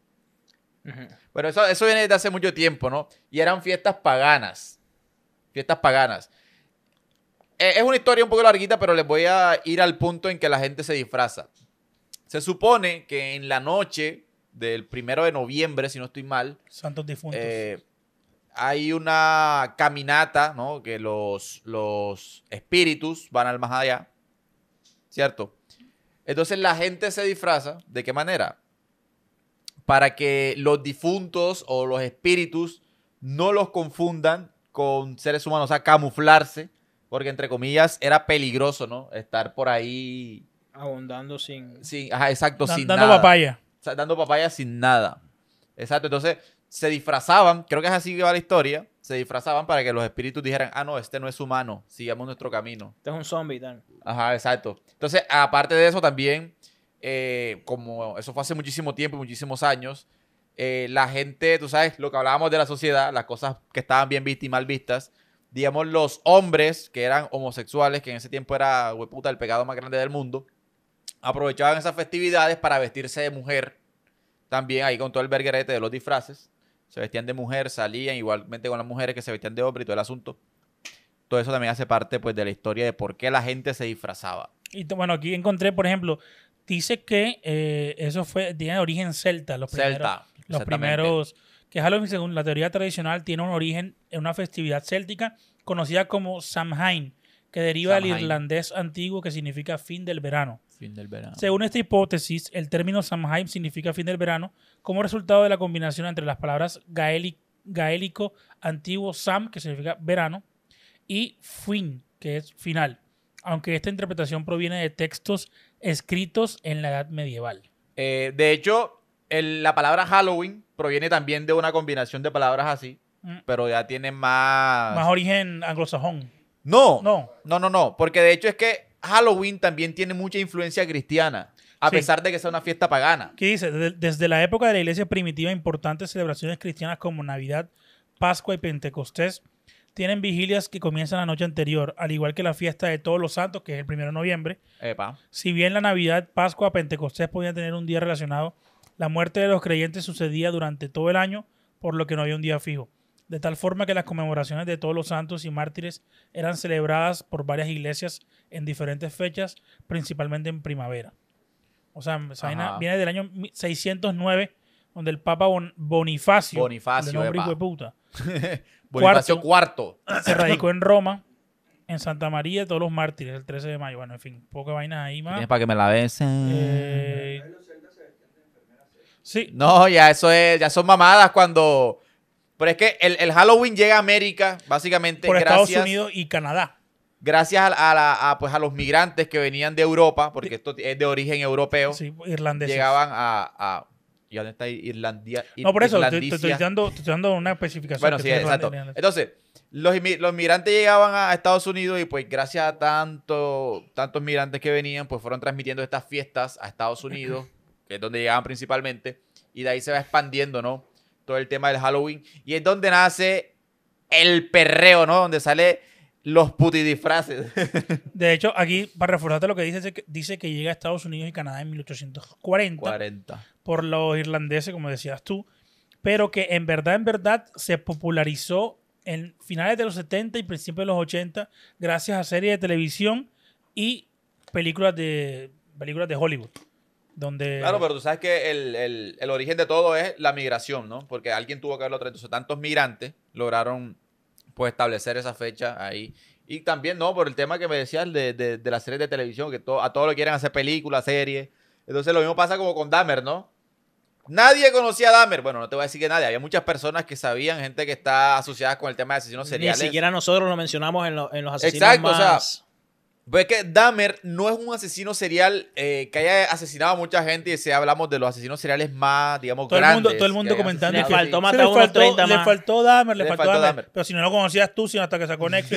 Bueno, eso, eso viene desde hace mucho tiempo, ¿no? Y eran fiestas paganas. Fiestas paganas. Eh, es una historia un poco larguita, pero les voy a ir al punto en que la gente se disfraza. Se supone que en la noche del primero de noviembre, si no estoy mal. Eh, hay una caminata, ¿no? Que los, los espíritus van al más allá. ¿Cierto? Entonces la gente se disfraza. ¿De qué manera? Para que los difuntos o los espíritus no los confundan con seres humanos, a camuflarse porque entre comillas era peligroso, ¿no? Estar por ahí... Abundando sin... sí, ajá, exacto, sin dando nada. Dando papaya. dando papaya sin nada. Exacto, entonces se disfrazaban, creo que es así que va la historia, se disfrazaban para que los espíritus dijeran, ah, no, este no es humano, sigamos nuestro camino. Este es un zombie, tal. Ajá, exacto. Entonces, aparte de eso también, eh, como eso fue hace muchísimo tiempo, muchísimos años, eh, la gente, tú sabes, lo que hablábamos de la sociedad, las cosas que estaban bien vistas y mal vistas, digamos, los hombres que eran homosexuales, que en ese tiempo era, puta el pecado más grande del mundo, aprovechaban esas festividades para vestirse de mujer. También ahí con todo el verguerete de los disfraces. Se vestían de mujer, salían igualmente con las mujeres que se vestían de hombre y todo el asunto. Todo eso también hace parte pues, de la historia de por qué la gente se disfrazaba. Y bueno, aquí encontré, por ejemplo, dice que eh, eso fue, de origen celta, los primeros, celta, los primeros que Halloween, según la teoría tradicional, tiene un origen en una festividad céltica conocida como Samhain, que deriva del irlandés antiguo que significa fin del verano. Fin del verano. Según esta hipótesis, el término Samhain significa fin del verano como resultado de la combinación entre las palabras gaélico antiguo Sam, que significa verano, y fin, que es final, aunque esta interpretación proviene de textos escritos en la Edad Medieval. Eh, de hecho, la palabra Halloween proviene también de una combinación de palabras así, mm. pero ya tiene más... Más origen anglosajón. No, no, no, no, no, porque de hecho es que Halloween también tiene mucha influencia cristiana, a pesar de que sea una fiesta pagana. ¿Qué dice? Desde, la época de la iglesia primitiva, importantes celebraciones cristianas como Navidad, Pascua y Pentecostés tienen vigilias que comienzan la noche anterior, al igual que la fiesta de todos los santos, que es el primero de noviembre. Si bien la Navidad, Pascua, Pentecostés podían tener un día relacionado la muerte de los creyentes sucedía durante todo el año, por lo que no había un día fijo, de tal forma que las conmemoraciones de todos los santos y mártires eran celebradas por varias iglesias en diferentes fechas, principalmente en primavera. O sea, viene del año 609, donde el Papa Bonifacio, Bonifacio, el de puta, [laughs] Bonifacio cuarto, [clears throat] se radicó en Roma en Santa María todos los mártires el 13 de mayo. Bueno, en fin, poca vaina ahí más. para que me la besen. Eh, no, ya eso es, ya son mamadas cuando. Pero es que el, Halloween llega a América, básicamente. Por Estados Unidos y Canadá. Gracias a, pues, a los migrantes que venían de Europa, porque esto es de origen europeo. Sí, Llegaban a, a ¿Y dónde está Irlandia? no, por eso, te, estoy dando, estoy una especificación. Bueno, sí, exacto. Entonces, los, los migrantes llegaban a Estados Unidos y pues gracias a tanto, tantos migrantes que venían, pues fueron transmitiendo estas fiestas a Estados Unidos. [clears throat] que es donde llegaban principalmente, y de ahí se va expandiendo, ¿no? Todo el tema del Halloween, y es donde nace el perreo, ¿no? Donde sale los putidisfraces. [laughs] De hecho, aquí, para reforzarte lo que dice, dice que llega a Estados Unidos y Canadá en 1840 40. por los irlandeses, como decías tú, pero que en verdad, en verdad, se popularizó en finales de los 70 y principios de los 80 gracias a series de televisión y películas de, películas de Hollywood. Claro, pero tú sabes que el, origen de todo es la migración, ¿no? Porque alguien tuvo que haberlo traído. Entonces, tantos migrantes lograron pues establecer esa fecha ahí. Y también, ¿no? Por el tema que me decías de, de, las series de televisión, que a todos lo quieren hacer películas, series. Entonces, lo mismo pasa como con Dahmer, ¿no? Nadie conocía a Dahmer. Bueno, no te voy a decir que nadie. Había muchas personas que sabían, gente que está asociada con el tema de asesinos seriales. Ni siquiera nosotros lo mencionamos en, en los asesinos Exacto, o sea, pues que Dahmer no es un asesino serial eh, que haya asesinado a mucha gente y si hablamos de los asesinos seriales más, digamos, todo grandes. El mundo, todo el mundo comentando le faltó matar unos más. Le faltó Dahmer, le, faltó, Dahmer. Pero si no lo conocías tú, sino hasta que se y y no Es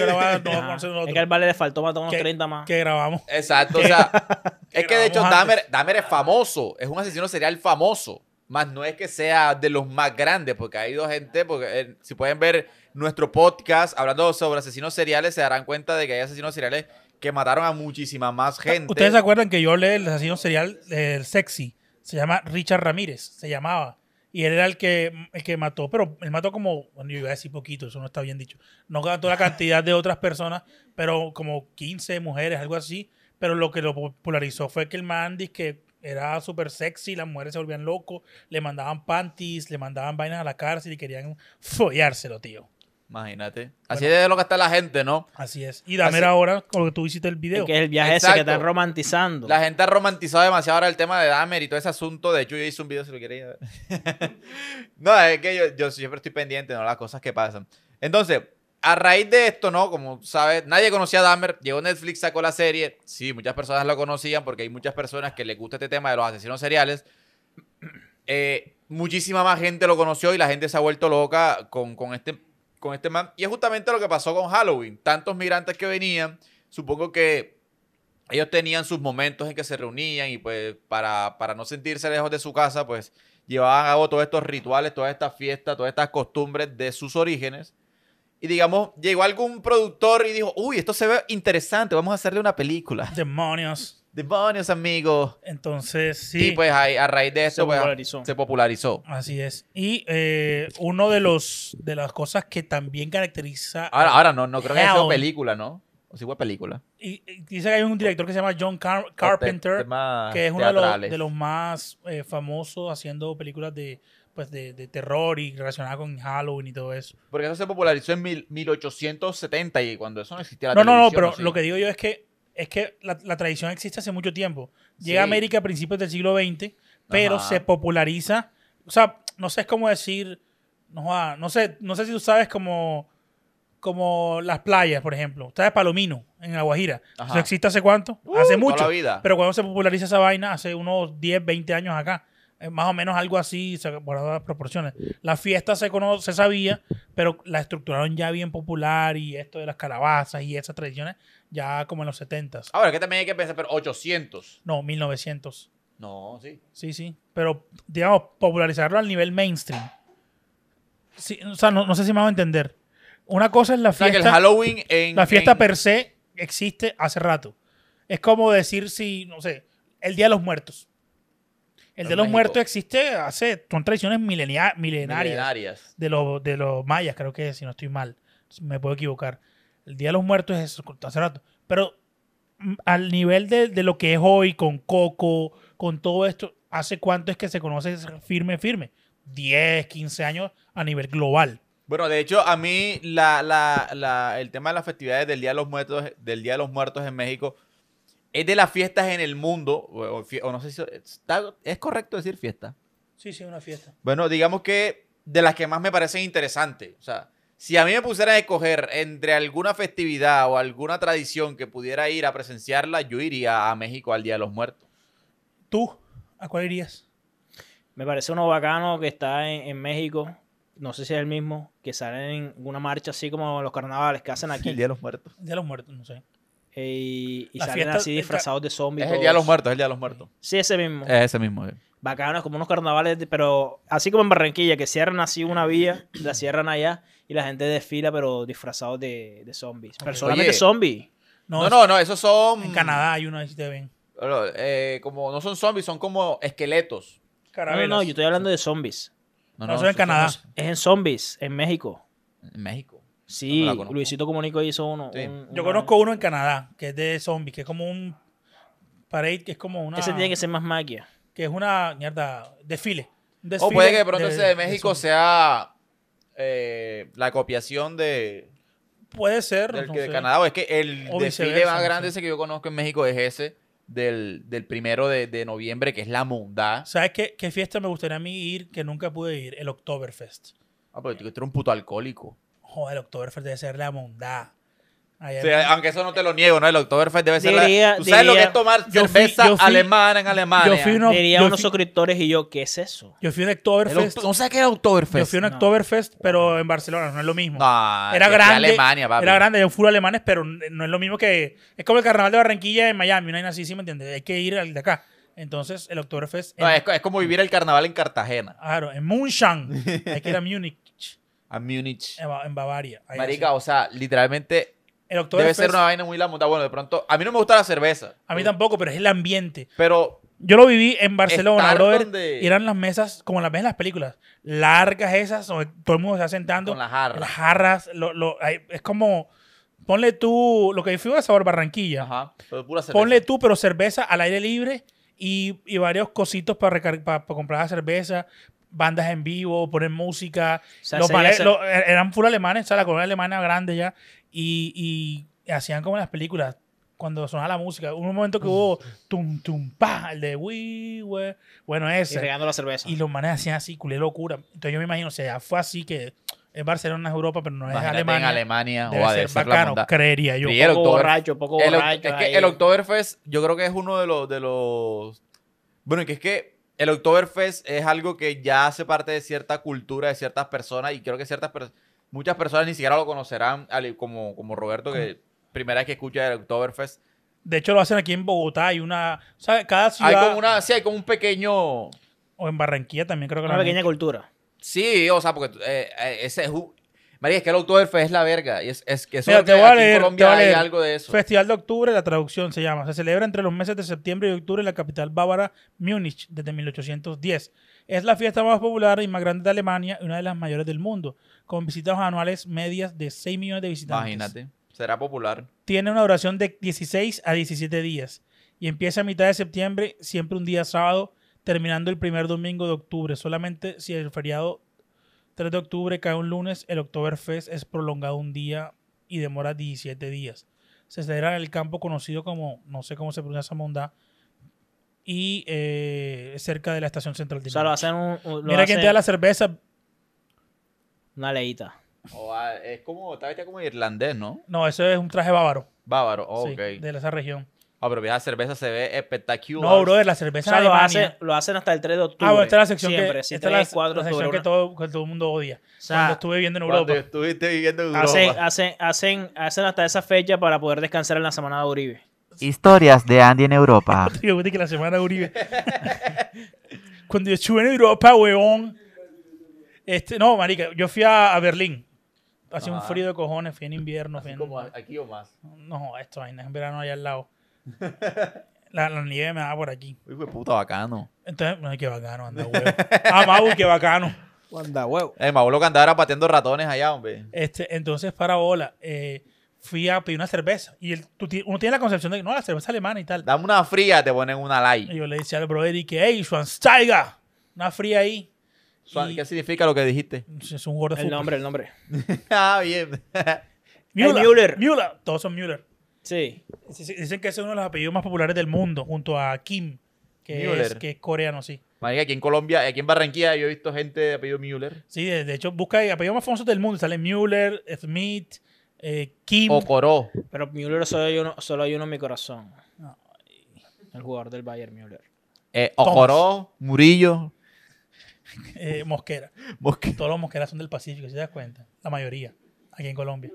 que al vale le faltó matar unos 30 más. Que grabamos. Exacto, o sea, [laughs] es que de hecho Dahmer, Dahmer es famoso, es un asesino serial famoso. Más no es que sea de los más grandes, porque ha ido gente, porque eh, si pueden ver nuestro podcast hablando sobre asesinos seriales, se darán cuenta de que hay asesinos seriales que mataron a muchísima más ah, gente. Ustedes se acuerdan que yo leí el asesino serial el sexy, se llama Richard Ramírez, se llamaba. Y él era el que, que mató, pero él mató como, bueno, yo iba a decir poquito, eso no está bien dicho. No mató la cantidad de otras personas, pero como 15 mujeres, algo así. Pero lo que lo popularizó fue que el man que era súper sexy, las mujeres se volvían locos, le mandaban panties, le mandaban vainas a la cárcel y querían follárselo, tío. Imagínate. Así es de lo que está la gente, ¿no? Así es. Y dame ahora con lo que tú hiciste el video. Que es el viaje ese que están romantizando. La gente ha romantizado demasiado ahora el tema de Dahmer y todo ese asunto. De hecho, yo hice un video si lo quería. ver. [laughs] no, es que yo, siempre estoy pendiente, ¿no? Las cosas que pasan. Entonces, a raíz de esto, ¿no? Como sabes, nadie conocía a Dahmer. Llegó Netflix, sacó la serie. Sí, muchas personas lo conocían porque hay muchas personas que les gusta este tema de los asesinos seriales. Eh, muchísima más gente lo conoció y la gente se ha vuelto loca con, con este con este man. Y es justamente lo que pasó con Halloween. Tantos migrantes que venían, supongo que ellos tenían sus momentos en que se reunían y pues para, para no sentirse lejos de su casa, pues llevaban a cabo todos estos rituales, todas estas fiestas, todas estas costumbres de sus orígenes. Y digamos, llegó algún productor y dijo, uy, esto se ve interesante, vamos a hacerle una película. Demonios demonios, amigos. Entonces, sí. Y pues a raíz de eso pues, se popularizó. Así es. Y eh, uno de los de las cosas que también caracteriza. Ahora, ahora no, no creo que sea película, ¿no? O si fue película. Y, dice que hay un director que se llama John Carpenter, que es uno de los, más eh, famosos haciendo películas de, pues de, terror y relacionadas con Halloween y todo eso. Porque eso se popularizó en 1870 y cuando eso no existía la televisión. No, no, no, pero lo que digo yo es que es que la, tradición existe hace mucho tiempo. Llega a América a principios del siglo XX, pero se populariza. O sea, no sé cómo decir. No, no, sé, no sé si tú sabes como, como las playas, por ejemplo. ustedes Palomino, en Aguajira. Guajira. Eso existe hace cuánto? Uh, hace mucho. Pero cuando se populariza esa vaina, hace unos 10, 20 años acá. Eh, más o menos algo así, por las proporciones. La fiesta se, conoce, se sabía, pero la estructuraron ya bien popular y esto de las calabazas y esas tradiciones ya como en los 70 Ahora, que también hay que pensar, pero 800. No, 1900. No, sí. Sí, sí. Pero, digamos, popularizarlo al nivel mainstream. Sí, o sea, no, sé si me va a entender. Una cosa es la fiesta. Halloween en, La fiesta per se existe hace rato. Es como decir si, no sé, el Día de los Muertos. El Día de los Muertos existe hace. Son tradiciones milenarias, milenarias. De, los, de los mayas, creo que, si no estoy mal. Me puedo equivocar. El Día de los Muertos es eso, hace rato. Pero mm, al nivel de, lo que es hoy, con Coco, con todo esto, ¿hace cuánto es que se conoce firme, firme? 10, 15 años a nivel global. Bueno, de hecho, a mí el tema de las festividades del Día de los Muertos, del Día de los Muertos en México, es de las fiestas en el mundo, o, no sé si es correcto decir fiesta. Sí, sí, una fiesta. Bueno, digamos que de las que más me parecen interesantes. O sea, si a mí me pusieran a escoger entre alguna festividad o alguna tradición que pudiera ir a presenciarla, yo iría a México al Día de los Muertos. ¿Tú? ¿A cuál irías? Me parece uno bacano que está en, México, no sé si es el mismo, que salen en una marcha así como los carnavales que hacen [laughs] aquí. El Día de los Muertos. El Día de los Muertos, no sé. Eh, y, salen así disfrazados de zombies. Es el Día de los Muertos, es el Día de los Muertos. Sí, ese mismo. Es ese mismo. eh bacanas, como unos carnavales, pero así como en Barranquilla, que cierran así una vía, la cierran allá y la gente desfila, pero disfrazados de, zombies. Pero zombies. No, no, no, esos son. En Canadá hay uno ahí, si te ven. Eh, como no son zombies, son como esqueletos. No, no, yo estoy hablando de zombies. No, no, eso es en Canadá. Es en zombies, en México. En México. Sí, Luisito Comunico hizo uno. Yo conozco uno en Canadá, que es de zombies, que es como un parade, que es como una. Ese tiene que ser más magia que es una mierda, desfile. o puede que de pronto ese de, México sea eh, la copiación de. Puede ser. Del no de Canadá. es que el desfile más grande ese que yo conozco en México es ese del, primero de, noviembre, que es la Mundá. ¿Sabes qué, qué fiesta me gustaría a mí ir que nunca pude ir? El Oktoberfest. Ah, pero tú eres un puto alcohólico. Joder, el Oktoberfest debe ser la Mundá sí, aunque eso no te lo niego, ¿no? El Oktoberfest debe ser. la... ¿Tú sabes lo que es tomar cerveza alemana en Alemania? Yo fui unos suscriptores y yo, ¿qué es eso? Yo fui a un Oktoberfest. ¿No sabes qué era Oktoberfest? Yo fui a un Oktoberfest, pero en Barcelona, no es lo mismo. era grande. Alemania, Era grande, yo fui a alemanes, pero no es lo mismo que. Es como el carnaval de Barranquilla en Miami, no hay así, ¿sí me entiendes? Hay que ir al de acá. Entonces, el Oktoberfest. No, es, como vivir el carnaval en Cartagena. Claro, en Munchan. [laughs] hay que ir a Múnich. A Múnich. En, Bavaria. Marica, o sea, literalmente Debe ser una vaina muy lamentable. Bueno, de pronto. A mí no me gusta la cerveza. A mí tampoco, pero es el ambiente. Pero. Yo lo viví en Barcelona, brother. Donde... eran las mesas, como las ves en las películas, largas esas, donde todo el mundo se está sentando. Con las jarras. Las jarras. es como. Ponle tú. Lo que fui a sabor Barranquilla. Ajá. Ponle tú, pero cerveza al aire libre y, varios cositos para, comprar la cerveza bandas en vivo, poner música. O er-, eran full alemanes, o sea, la colonia alemana grande ya y, hacían como las películas, cuando sonaba la música. Un momento que hubo tum tum pa, el de we, Bueno, ese. Y regando la cerveza. Y los manes hacían así, culé locura. Entonces yo me imagino, o sea, fue así que en Barcelona es Europa, pero no es Alemania. En Alemania debe o ser bacano, creería yo. poco borracho. es que el Oktoberfest, yo creo que es uno de los, de los. Bueno, que es que el Oktoberfest es algo que ya hace parte de cierta cultura de ciertas personas y creo que ciertas personas muchas personas ni siquiera lo conocerán, como, como Roberto, que primera vez que escucha el Oktoberfest. De hecho, lo hacen aquí en Bogotá. Hay una. cada ciudad. Hay como una. Sí, hay como un pequeño. O en Barranquilla también creo que Una pequeña cultura. Sí, o sea, porque eh, eh, ese es. María, es que el Oktoberfest es la verga. Y es, que en Colombia algo de eso. Festival de Octubre, la traducción se llama. Se celebra entre los meses de septiembre y octubre en la capital bávara, Múnich, desde 1810. Es la fiesta más popular y más grande de Alemania y una de las mayores del mundo con visitas anuales medias de 6 millones de visitantes. Imagínate, será popular. Tiene una duración de 16 a 17 días y empieza a mitad de septiembre, siempre un día sábado, terminando el primer domingo de octubre. Solamente si el feriado 3 de octubre cae un lunes, el october fest es prolongado un día y demora 17 días. Se celebra en el campo conocido como, no sé cómo se pronuncia esa mondá, y eh, cerca de la estación central. De Mira da la cerveza, una leíta. Ah, es como, está como irlandés, ¿no? No, ese es un traje bávaro. Bávaro, oh, ok. de esa región. Ah, pero esa cerveza se ve espectacular. No, brother, la cerveza lo, hacen, lo hacen hasta el 3 de octubre. ah, bueno, esta es la sección Siempre, que, esta es la- sección que todo, el mundo odia. sea, cuando estuve viviendo en Cuando Europa. estuviste viviendo en Europa. Hacen, hacen, hacen, hasta esa fecha para poder descansar en la semana de Uribe. Historias de Andy en Europa. [laughs] que la semana de Uribe. [laughs] cuando yo estuve en Europa, weón, este, no, marica, yo fui a, Berlín. Hacía un frío de cojones, fui en invierno. fui como aquí o más. No, esto vaina es verano allá al lado. [laughs] La, nieve me da por aquí. Uy, pues puta, bacano. Entonces, qué bacano, anda huevo. ah, Mau, qué bacano. [laughs] Anda huevo. Eh, Mau lo que andaba pateando ratones allá, hombre. Este, entonces, para bola, eh, fui a pedir una cerveza. Y uno tiene la concepción de que no, la cerveza alemana y tal. Dame una fría, te ponen una like. yo le decía al brother, y que, hey, Schwansteiger, una fría ahí. ¿Qué significa lo que dijiste? Es un gordo El fútbol. nombre, el [laughs] nombre. ah, bien. [laughs] Müller, Müller. Todos son Müller. Sí. Dicen que es uno de los apellidos más populares del mundo, junto a Kim, que, es, coreano, sí. aquí en Colombia, aquí en Barranquilla, yo he visto gente de apellido Müller. Sí, de, hecho, busca el apellidos más famosos del mundo. Sale Müller, Smith, eh, Kim. O Pero Müller solo hay uno, en mi corazón. El jugador del Bayern Müller. Eh, Ocoró, Murillo. [laughs] eh, Mosquera. Todos los Mosqueras son del Pacífico, si te das cuenta. La mayoría, aquí en Colombia.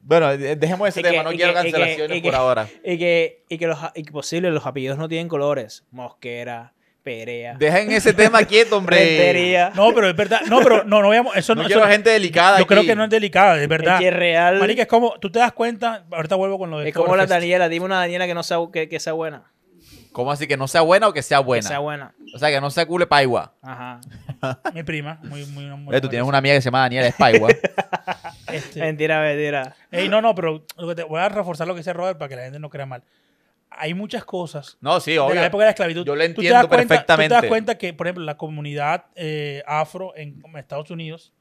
Bueno, dejemos ese tema, no quiero cancelaciones por ahora. Y que, y que los, y los apellidos no tienen colores. Mosquera, Perea. Dejen ese tema [laughs] quieto, hombre. No, pero es verdad. No, pero no, no veamos. Eso, no, es quiero gente delicada. Yo creo que no es delicada, es verdad. Es que real. Marica, es como, tú te das cuenta, ahorita vuelvo con lo de. Es como la este. Daniela, dime una Daniela que no sea, que sea buena. ¿Cómo así? ¿Que no sea buena o que sea buena? Que sea buena. O sea, que no sea cule paigua. Ajá. [laughs] Mi prima, muy, eh, tú tienes una amiga que se llama Daniela Espaigua. [laughs] este. Mentira, mentira. Ey, no, no, pero voy a reforzar lo que dice Robert para que la gente no crea mal. Hay muchas cosas. No, sí, obvio. De la época de la esclavitud. Yo lo entiendo ¿Tú perfectamente. ¿tú te das cuenta que, por ejemplo, la comunidad eh, afro en Estados Unidos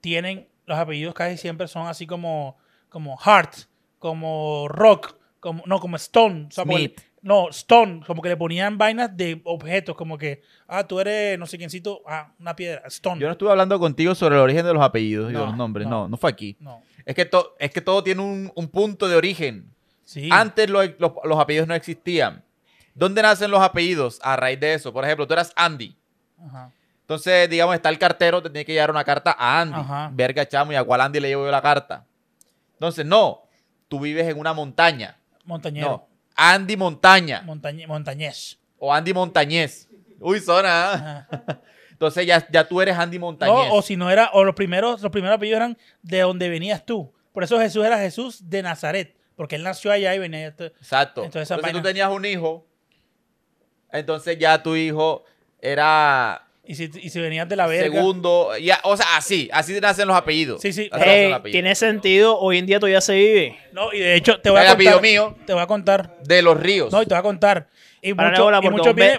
tienen los apellidos casi siempre son así como, como Hart, como Rock, como, no, como Stone. O Smith no, stone, como que le ponían vainas de objetos, como que, ah, tú eres no sé quiéncito, ah, una piedra, stone. Yo no estuve hablando contigo sobre el origen de los apellidos y los nombres, no, no, fue aquí. No. Es, que es que todo tiene un, punto de origen. Sí. Antes los apellidos no existían. ¿Dónde nacen los apellidos? A raíz de eso. Por ejemplo, tú eras Andy. Ajá. Entonces, digamos, está el cartero, te tiene que llevar una carta a Andy. Ajá. Verga, chamo, y a cuál Andy le llevo yo la carta. Entonces, no, tú vives en una montaña. Montañero. Andy Montaña. Montañés. Montañez. O Andy Montañés. Uy, zona. ¿ah? Entonces ya, ya tú eres Andy Montañés. o si no era, o los primeros, los primeros apellidos eran de donde venías tú. Por eso Jesús era Jesús de Nazaret, porque él nació allá y venía. Exacto. Entonces, entonces tú tenías un hijo, entonces ya tu hijo era y si, y venías de la verga. Segundo, o sea, así, así nacen los apellidos. Sí, sí. Eh, tiene sentido, hoy en día todavía se vive. No, y de hecho, te voy a contar. apellido mío. Te voy a contar. De los ríos. No, y te voy a contar. Y mucho,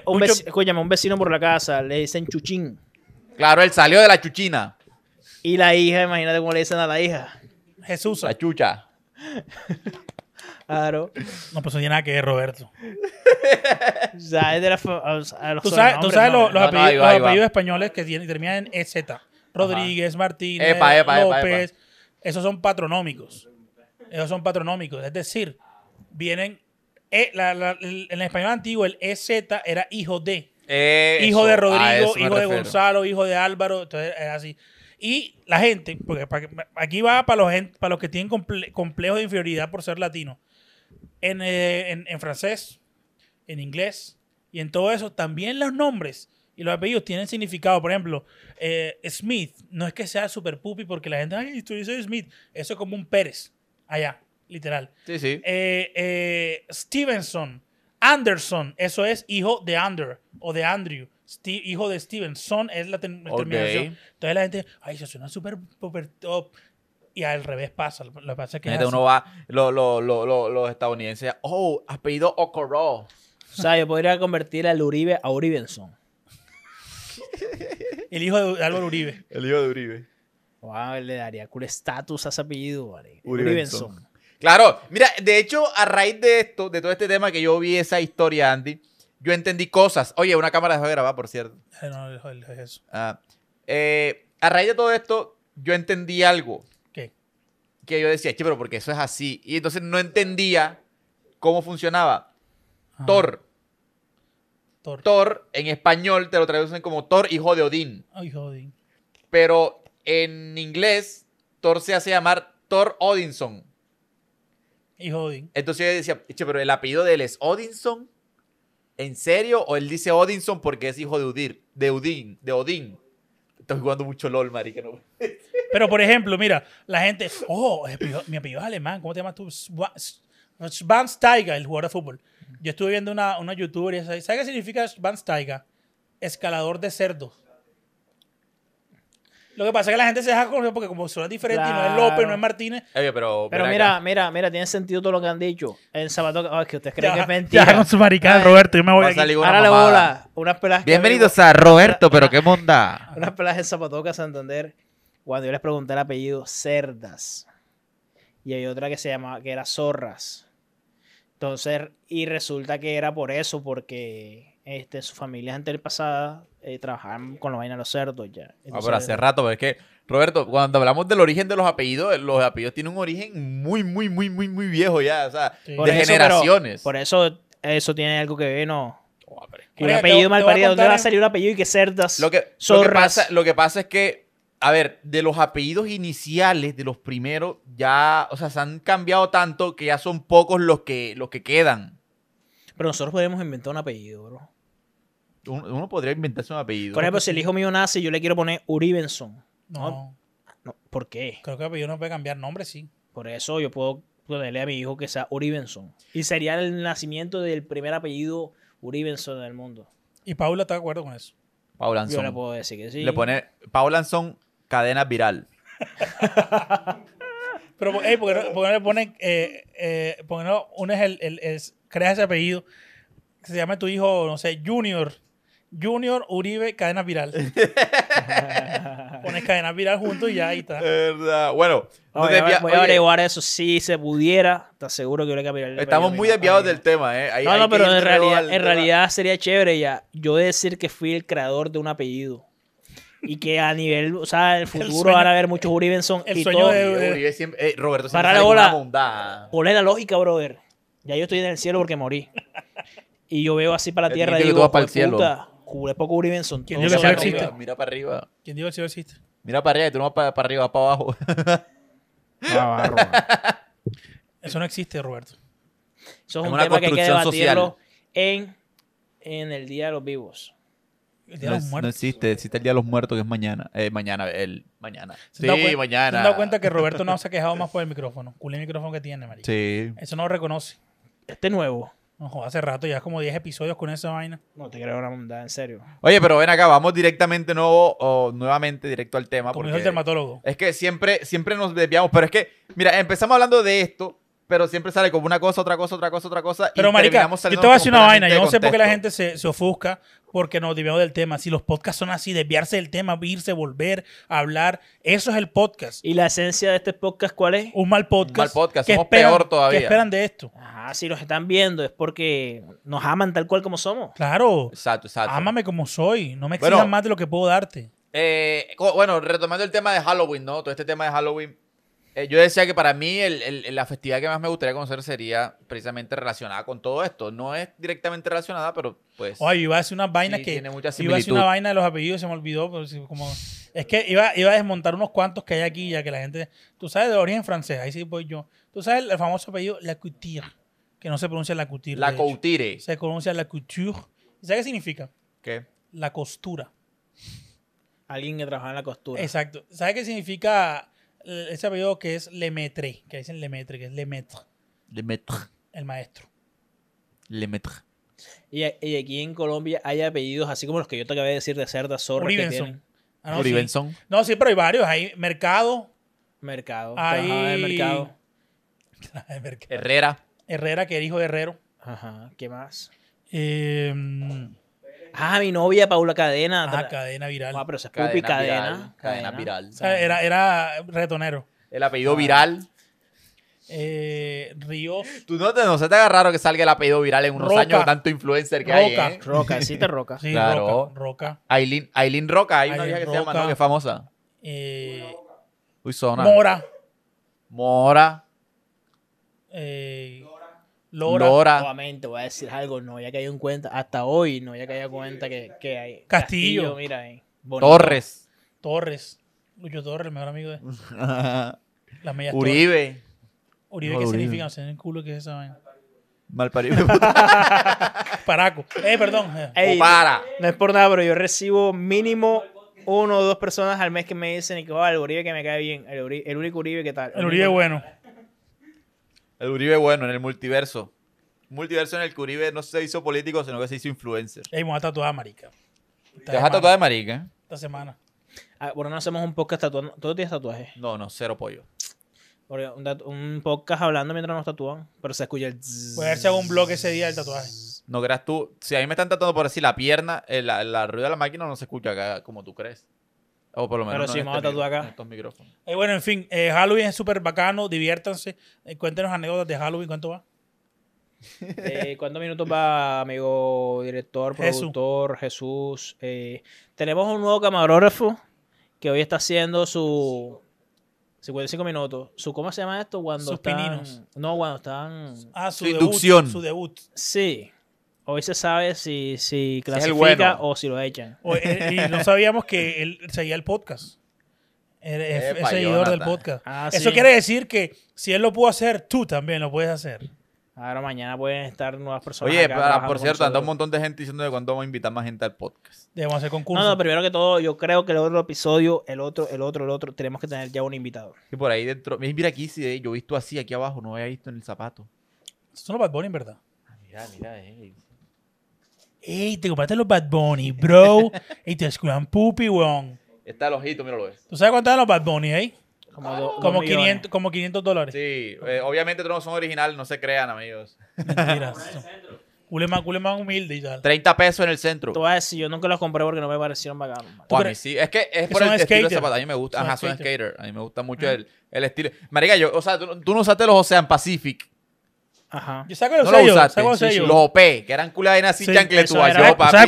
un, escúchame, un vecino por la casa le dicen chuchín. Claro, él salió de la chuchina. Y la hija, imagínate cómo le dicen a la hija. Jesús. La chucha. Claro. No, pues no tiene nada que ver, Roberto. ¿Tú sabes, los, apellidos, españoles que terminan en EZ? Rodríguez, Martínez, López. esos son patronómicos. Esos son patronómicos. Es decir, vienen. Eh, en el español antiguo, el EZ era hijo de. hijo de Rodrigo, hijo de Gonzalo, hijo de Álvaro. Entonces era así. Y la gente, porque aquí va para los, para los que tienen complejos de inferioridad por ser latino. Eh, en, en, francés, en inglés y en todo eso, también los nombres y los apellidos tienen significado. Por ejemplo, eh, Smith, no es que sea super pupi porque la gente, ay, tú dices Smith, eso es como un Pérez, allá, literal. Sí, sí. Eh, Stevenson, Anderson, eso es hijo de Ander o de Andrew. hijo de Stevenson es la terminación. Entonces la gente, ay, eso suena súper top y al revés pasa. Lo que pasa es que. uno va, los estadounidenses, oh, apellido pedido O sea, yo podría convertir al Uribe a Uribenson. [laughs] el hijo de Álvaro Uribe. El hijo de Uribe. Wow, le daría cool estatus a ese apellido, Uribenson. Claro, mira, de hecho, a raíz de esto, de todo este tema que yo vi esa historia, Andy, yo entendí cosas. Oye, una cámara dejó de grabar, por cierto. Ah, no, no, eso. Ah, eh, a raíz de todo esto, yo entendí algo que yo decía, che, pero porque eso es así. Y entonces no entendía cómo funcionaba. Thor. Thor. en español te lo traducen como Thor, hijo de Odín. hijo de Odín. Pero en inglés, Thor se hace llamar Thor Odinson. Hijo de Entonces yo decía, che, pero el apellido de él es Odinson. ¿En serio? ¿O él dice Odinson porque es hijo de de de Odín? Estoy jugando mucho LOL, marica. No. Pero, por ejemplo, mira, la gente, oh, mi apellido es alemán, ¿cómo te llamas tú? Taiga, el jugador de fútbol. Yo estuve viendo una, una youtuber y ¿sabes qué significa Steiger? Escalador de cerdos. Lo que pasa es que la gente se deja conocer porque como suena diferente y no es López, no es Martínez. pero, mira, mira, mira, tiene sentido todo lo que han dicho. En Zapatoca... Oh, es que ustedes creen que es mentira. Ya con su maricada, Roberto, yo me voy a Ahora le bola, unas Bienvenidos a Roberto, pero qué monda. [laughs] unas pelas en Zapatoca, Santander cuando yo les pregunté el apellido Cerdas. Y hay otra que se llamaba, que era Zorras. Entonces, y resulta que era por eso, porque este, sus familias antepasadas eh, trabajaban con los vaina de los cerdos ya. Ah, pero hace rato, pero es que, Roberto, cuando hablamos del origen de los apellidos, los apellidos tienen un origen muy, muy, muy, muy, muy viejo ya, o sea, de generaciones. por eso, eso tiene algo que ver, ¿no? Oh, un apellido mal parido, ¿dónde va a salir un apellido y que cerdas? Lo que pasa, lo que pasa es que a ver, de los apellidos iniciales, de los primeros, ya, o sea, se han cambiado tanto que ya son pocos los que, los que quedan. Pero nosotros podemos inventar un apellido, bro. Uno, podría inventarse un apellido. Por ejemplo, si el hijo mío nace, yo le quiero poner Uribenson. No. ¿Por qué? Creo que el apellido no puede cambiar nombre, sí. Por eso yo puedo ponerle a mi hijo que sea Uribenson. Y sería el nacimiento del primer apellido Uribenson del mundo. ¿Y Paula está de acuerdo con eso? Paula Yo le puedo decir que sí. Le pone Paula Anson Cadena viral. [laughs] Pero, hey, ¿por, qué no, le ponen, eh, eh, uno el, creas ese apellido, que se llame tu hijo, no sé, Junior, Junior Uribe Cadena Viral. [laughs] Pones Cadena Viral juntos y ya ahí está. Verdad. Bueno, voy, a, averiguar eso si se pudiera. ¿Estás seguro que Uribe Viral. Estamos muy desviados del tema, ¿eh? no, no, pero en realidad, en realidad sería chévere ya yo decir que fui el creador de un apellido y que a nivel, o sea, en el [laughs] futuro van a haber muchos Uri El y sueño todo. de Uribe siempre, eh, Roberto siempre Para la bola. la lógica, brother? Ya yo estoy en el cielo porque morí. Y yo veo así para la tierra y digo, para el cielo. puta, poco Uri ¿Quién dijo que el existe? mira para arriba. ¿Quién dijo que el cielo existe? Mira para arriba y tú no vas para, para arriba, vas para abajo. [laughs] Ah, [laughs] eso no existe, Roberto. Eso es, un tema que hay que debatirlo en, en el Día de los Vivos. El Día no, de los Muertos. No existe, existe el Día de los Muertos que es mañana. Eh, mañana, el mañana. Sí, mañana. ¿Se han dado cuenta que Roberto no se ha quejado más por el micrófono? Culé el micrófono que tiene, María. Sí. Eso no lo reconoce. Este nuevo. Ojo, hace rato ya es como 10 episodios con esa vaina. No te creo una bondad, en serio. Oye, pero ven acá, vamos directamente nuevo, o nuevamente directo al tema. Como el dermatólogo. Es que siempre, siempre nos desviamos, pero es que, mira, empezamos hablando de esto, pero siempre sale como una cosa, otra cosa, otra cosa, otra cosa. Pero, María, marica, yo una vaina. Yo no sé por qué la gente se, se ofusca porque nos desviamos del tema. Si los podcasts son así, desviarse del tema, irse, volver a hablar, eso es el podcast. ¿Y la esencia de este podcast cuál es? Un mal podcast. Un mal podcast, somos peor todavía. ¿Qué esperan de esto? Ah, si los están viendo es porque nos aman tal cual como somos. Claro. Exacto, exacto. Ámame como soy, no me exijan más de lo que puedo darte. Eh, bueno, retomando el tema de Halloween, ¿no? Todo este tema de Halloween eh, yo decía que para mí la festividad que más me gustaría conocer sería precisamente relacionada con todo esto. No es directamente relacionada, pero pues. Oye, iba a hacer una vaina que. Tiene mucha iba a hacer una vaina de los apellidos, se me olvidó. como, es que iba, iba a desmontar unos cuantos que hay aquí, ya que la gente. Tú sabes de origen francés, ahí sí voy yo. Tú sabes el, famoso apellido La Couture, que no se pronuncia La Couture. La Couture. Se pronuncia La Couture. ¿Sabes qué significa? ¿Qué? La costura. Alguien que trabaja en la costura. Exacto. ¿Sabes qué significa eh, ese apellido que es Lemaitre, que dicen Lemaitre, que es Lemaitre. Lemaitre. El maestro. Lemaitre. Y, aquí en Colombia hay apellidos así como los que yo te acabé de decir de Cerda, Zorro. Uribenson. Ah, no, Sí. no, sí, pero hay varios. Hay Mercado. Mercado. Hay... Ajá, de mercado. [laughs] mercado. Herrera. Herrera, que era hijo de Herrero. Ajá. ¿Qué más? Eh, mm, Ah, mi novia, Paula Cadena. Ah, Cadena Viral. Ah, pero esa es Cadena. Pupi, cadena, viral, ah, cadena. Viral. era, era retonero. El apellido ah. Viral. Eh, Ríos. Tú no, te, no se te haga raro que salga el apellido viral en unos años de tanto influencer que hay. Roca ¿eh? Roca, sí te Roca. Sí, claro. Roca. Aileen, Roca, hay una vieja que Roca. se llama, ¿no? Que es famosa. Eh, Uy, Mora. Mora. Eh, Lora, Nuevamente, voy a decir algo, no ya caído en cuenta, hasta hoy no ya que en cuenta que, hay. Castillo. mira ahí, Torres. Torres. Lucho Torres, el mejor amigo de. [laughs] Uribe. Uribe, ¿qué significa? O el culo que es esa vaina. Malparido. [laughs] Paraco. Eh, perdón. eh para. No es por nada, pero yo recibo mínimo uno o dos personas al mes que me dicen que el Uribe que me cae bien. El, Uribe, el único Uribe que tal. El, Uribe bueno. El Uribe bueno en el multiverso. Multiverso en el que Uribe no se hizo político, sino que se hizo influencer. Ey, me a tatuar marica. ¿Te vas a tatuar de marica? Esta semana. bueno, ah, no hacemos un podcast tatuando. todo tienes tatuaje? No, no, cero pollo. un, podcast hablando mientras nos tatuan, Pero se escucha el. Puede Voy algún un blog ese día del tatuaje. No creas tú. Si a mí me están tatuando por así la pierna, eh, la, la rueda de la máquina no se escucha acá como tú crees. O por lo menos. bueno, en fin, eh, Halloween es súper bacano, diviértanse. Eh, cuéntenos anécdotas de Halloween, ¿cuánto va? [laughs] Eh, ¿Cuántos minutos va, amigo director, productor, Jesús? tenemos un nuevo camarógrafo que hoy está haciendo su. 55 minutos. Su, ¿Cómo se llama esto? Cuando Sus pininos. No, cuando están. Ah, su, debut, Su debut. Sí. Hoy se sabe si, si clasifica o si lo echan. Eh, y no [laughs] sabíamos que él seguía el podcast. es, seguidor del podcast. Ah, Eso quiere decir que si él lo pudo hacer, tú también lo puedes hacer. Ahora mañana pueden estar nuevas personas. Oye, por cierto, anda un montón de gente diciendo de cuándo vamos a invitar más gente al podcast. Debemos hacer concurso. No, primero que todo, yo creo que el otro episodio, el otro, el otro, el otro, tenemos que tener ya un invitado. Y por ahí dentro. Mira aquí, si eh, yo he visto así, aquí abajo, no había visto en el zapato. Son los Bad Bunny, ¿verdad? Ah, mira, mira, eh. Ey, te compraste los Bad Bunny, bro. [laughs] y te escuchan poopy, weón. Está el ojito, míralo. ¿Tú sabes cuánto eran los Bad Bunny, eh? Como, como, 500, como 500 dólares. Sí, eh, obviamente no son originales, no se crean, amigos. Mentiras. Cule más, humilde y tal. 30 pesos en el centro. Tú vas a decir, yo nunca los compré porque no me parecieron bacanos. sí. Es que es por el estilo de A mí me gusta. Ajá, skater. A mí me gusta mucho el, estilo. Marica, yo, o sea, tú, no usaste los Ocean Pacific. Ajá. Yo saco los sellos. Lo los sellos. que eran culas así sí, ¿Sabes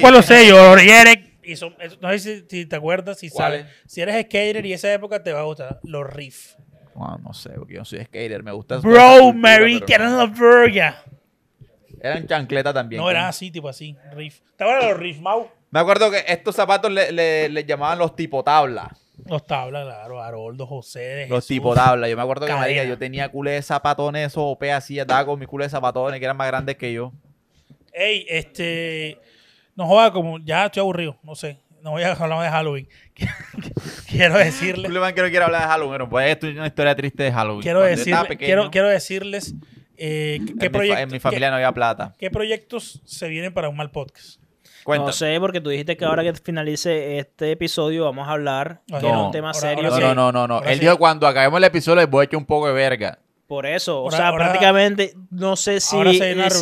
cuáles los sellos? [laughs] y no sé si, te acuerdas, si sabes. Si eres skater y esa época te va a gustar. Los riff. no sé, porque yo no soy skater. Me gusta. Bro, Mary, que eran los la verga. Eran chancleta también. No, eran así, tipo así. Riff. ¿Te acuerdas de los riff, Mau? Me acuerdo que estos zapatos le, le llamaban los tipo tabla. Los tablas, claro, Haroldo, José. los tipos tabla. Yo me acuerdo que María, yo tenía culé de zapatones, esos OP así, estaba con mis culé de zapatones que eran más grandes que yo. Ey, este. No joda, como ya estoy aburrido, no sé. No voy a hablar de Halloween. [laughs] quiero decirles. no quiero hablar de Halloween, pero pues esto es una historia triste de Halloween. Quiero, quiero, quiero decirles. Eh, en, mi, familia no había plata. ¿Qué proyectos se vienen para un mal podcast? No sé, porque tú dijiste que ahora que finalice este episodio vamos a hablar de un tema serio. no, no, no, no. Él dijo cuando acabemos el episodio les voy a echar un poco de verga. Por eso, o sea, prácticamente no sé si,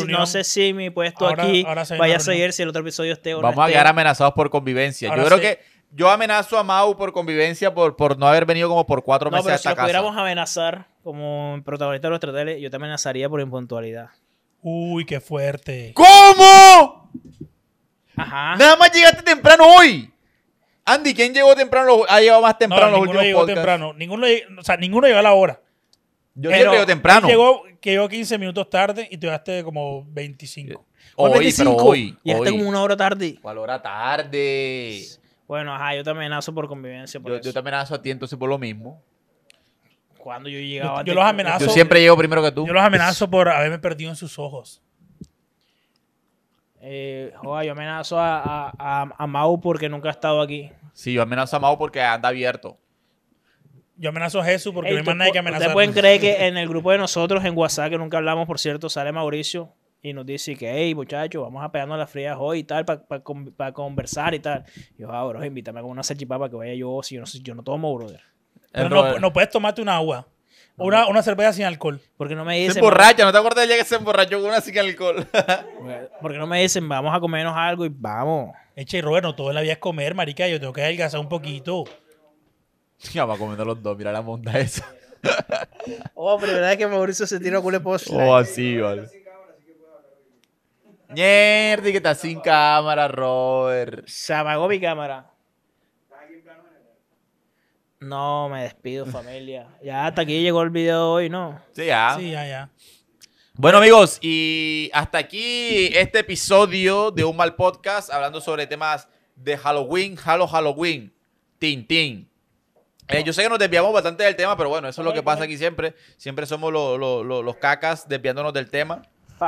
no sé si mi puesto aquí vaya a seguir si el otro episodio esté o Vamos no Vamos a quedar amenazados por convivencia. Yo creo que yo amenazo a Mau por convivencia por, por no haber venido como por cuatro meses a esta si casa. Si pudiéramos amenazar como protagonista de nuestra tele, yo te amenazaría por impuntualidad. Uy, qué fuerte. ¿Cómo? Nada más llegaste temprano hoy. Andy, ¿quién llegó temprano? Ha llegado más temprano los últimos llegó temprano. Ninguno, o sea, ninguno llegó a la hora. Yo siempre temprano. Llegó, llegó 15 minutos tarde y tú llegaste como 25. ¿O 25? hoy. Y hasta como una hora tarde. ¿Cuál hora tarde? Bueno, ajá, yo te amenazo por convivencia. yo, te amenazo a ti entonces por lo mismo cuando yo llegaba. Yo, yo, los amenazo. Yo siempre llego primero que tú. Yo los amenazo por haberme perdido en sus ojos. Eh, yo amenazo a, a, Mau porque nunca ha estado aquí. Sí, yo amenazo a Mau porque anda abierto. Yo amenazo a Jesús porque no hay nadie que amenazar. Ustedes pueden creer que en el grupo de nosotros en WhatsApp, que nunca hablamos, por cierto, sale Mauricio y nos dice que, hey, muchachos, vamos a pegarnos las frías hoy y tal, para conversar y tal. yo, ahora invítame con una salchipapa que vaya yo, si yo no, tomo, brother. Pero no, no puedes tomarte un agua. Una, una cerveza sin alcohol. Porque no me dicen. Se emborracha, no te acuerdas de ella que se emborrachó con una sin alcohol. [laughs] porque no me dicen, vamos a comernos algo y vamos. Eche y Robert, no todo en la vida es comer, marica. Yo tengo que adelgazar un poquito. Ya va comiendo los dos, mira la monda esa. oh, primera vez que Mauricio se tira culo post. Oh, así, vale. Mierda, que está sin cámara, Robert. Se apagó mi cámara. No, me despido, familia. [laughs] Ya hasta aquí llegó el video de hoy, ¿no? Sí, ya. Sí, ya, ya. Bueno, amigos, y hasta aquí este episodio de Un Mal Podcast hablando sobre temas de Halloween, Halo Halloween, Tintín. Eh, yo sé que nos desviamos bastante del tema, pero bueno, eso es lo que pasa aquí siempre. Siempre somos los cacas desviándonos del tema.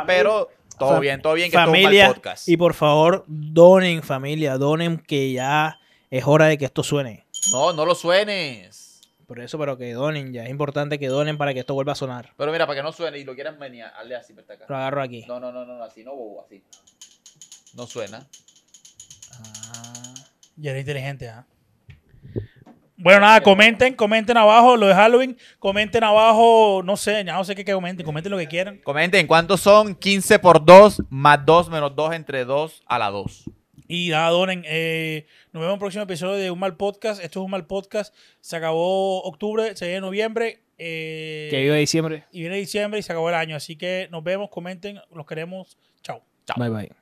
Pero todo bien, todo bien que familia, todo podcast. Y por favor, donen, familia, donen que ya es hora de que esto suene. No, no lo suenes. Por eso, pero que donen ya. Es importante que donen para que esto vuelva a sonar. Pero mira, para que no suene y lo quieras venir hazle así, ¿verdad? acá. Lo agarro aquí. No, no, no, no, así no, bobo, así. No suena. Ah, ya era inteligente, ¿ah? Bueno, nada, comenten, comenten abajo lo de Halloween. Comenten abajo, no sé, ya no sé qué, que comenten, comenten lo que quieran. Comenten, ¿cuántos son 15 por 2 más 2 menos 2 entre 2 a la 2? Y nada, donen. Eh, nos vemos en el próximo episodio de Un Mal Podcast. Esto es Un Mal Podcast. Se acabó octubre, se viene noviembre. Eh, que viene diciembre. Y viene diciembre y se acabó el año. Así que nos vemos, comenten, los queremos. Chao. Chao. Bye bye.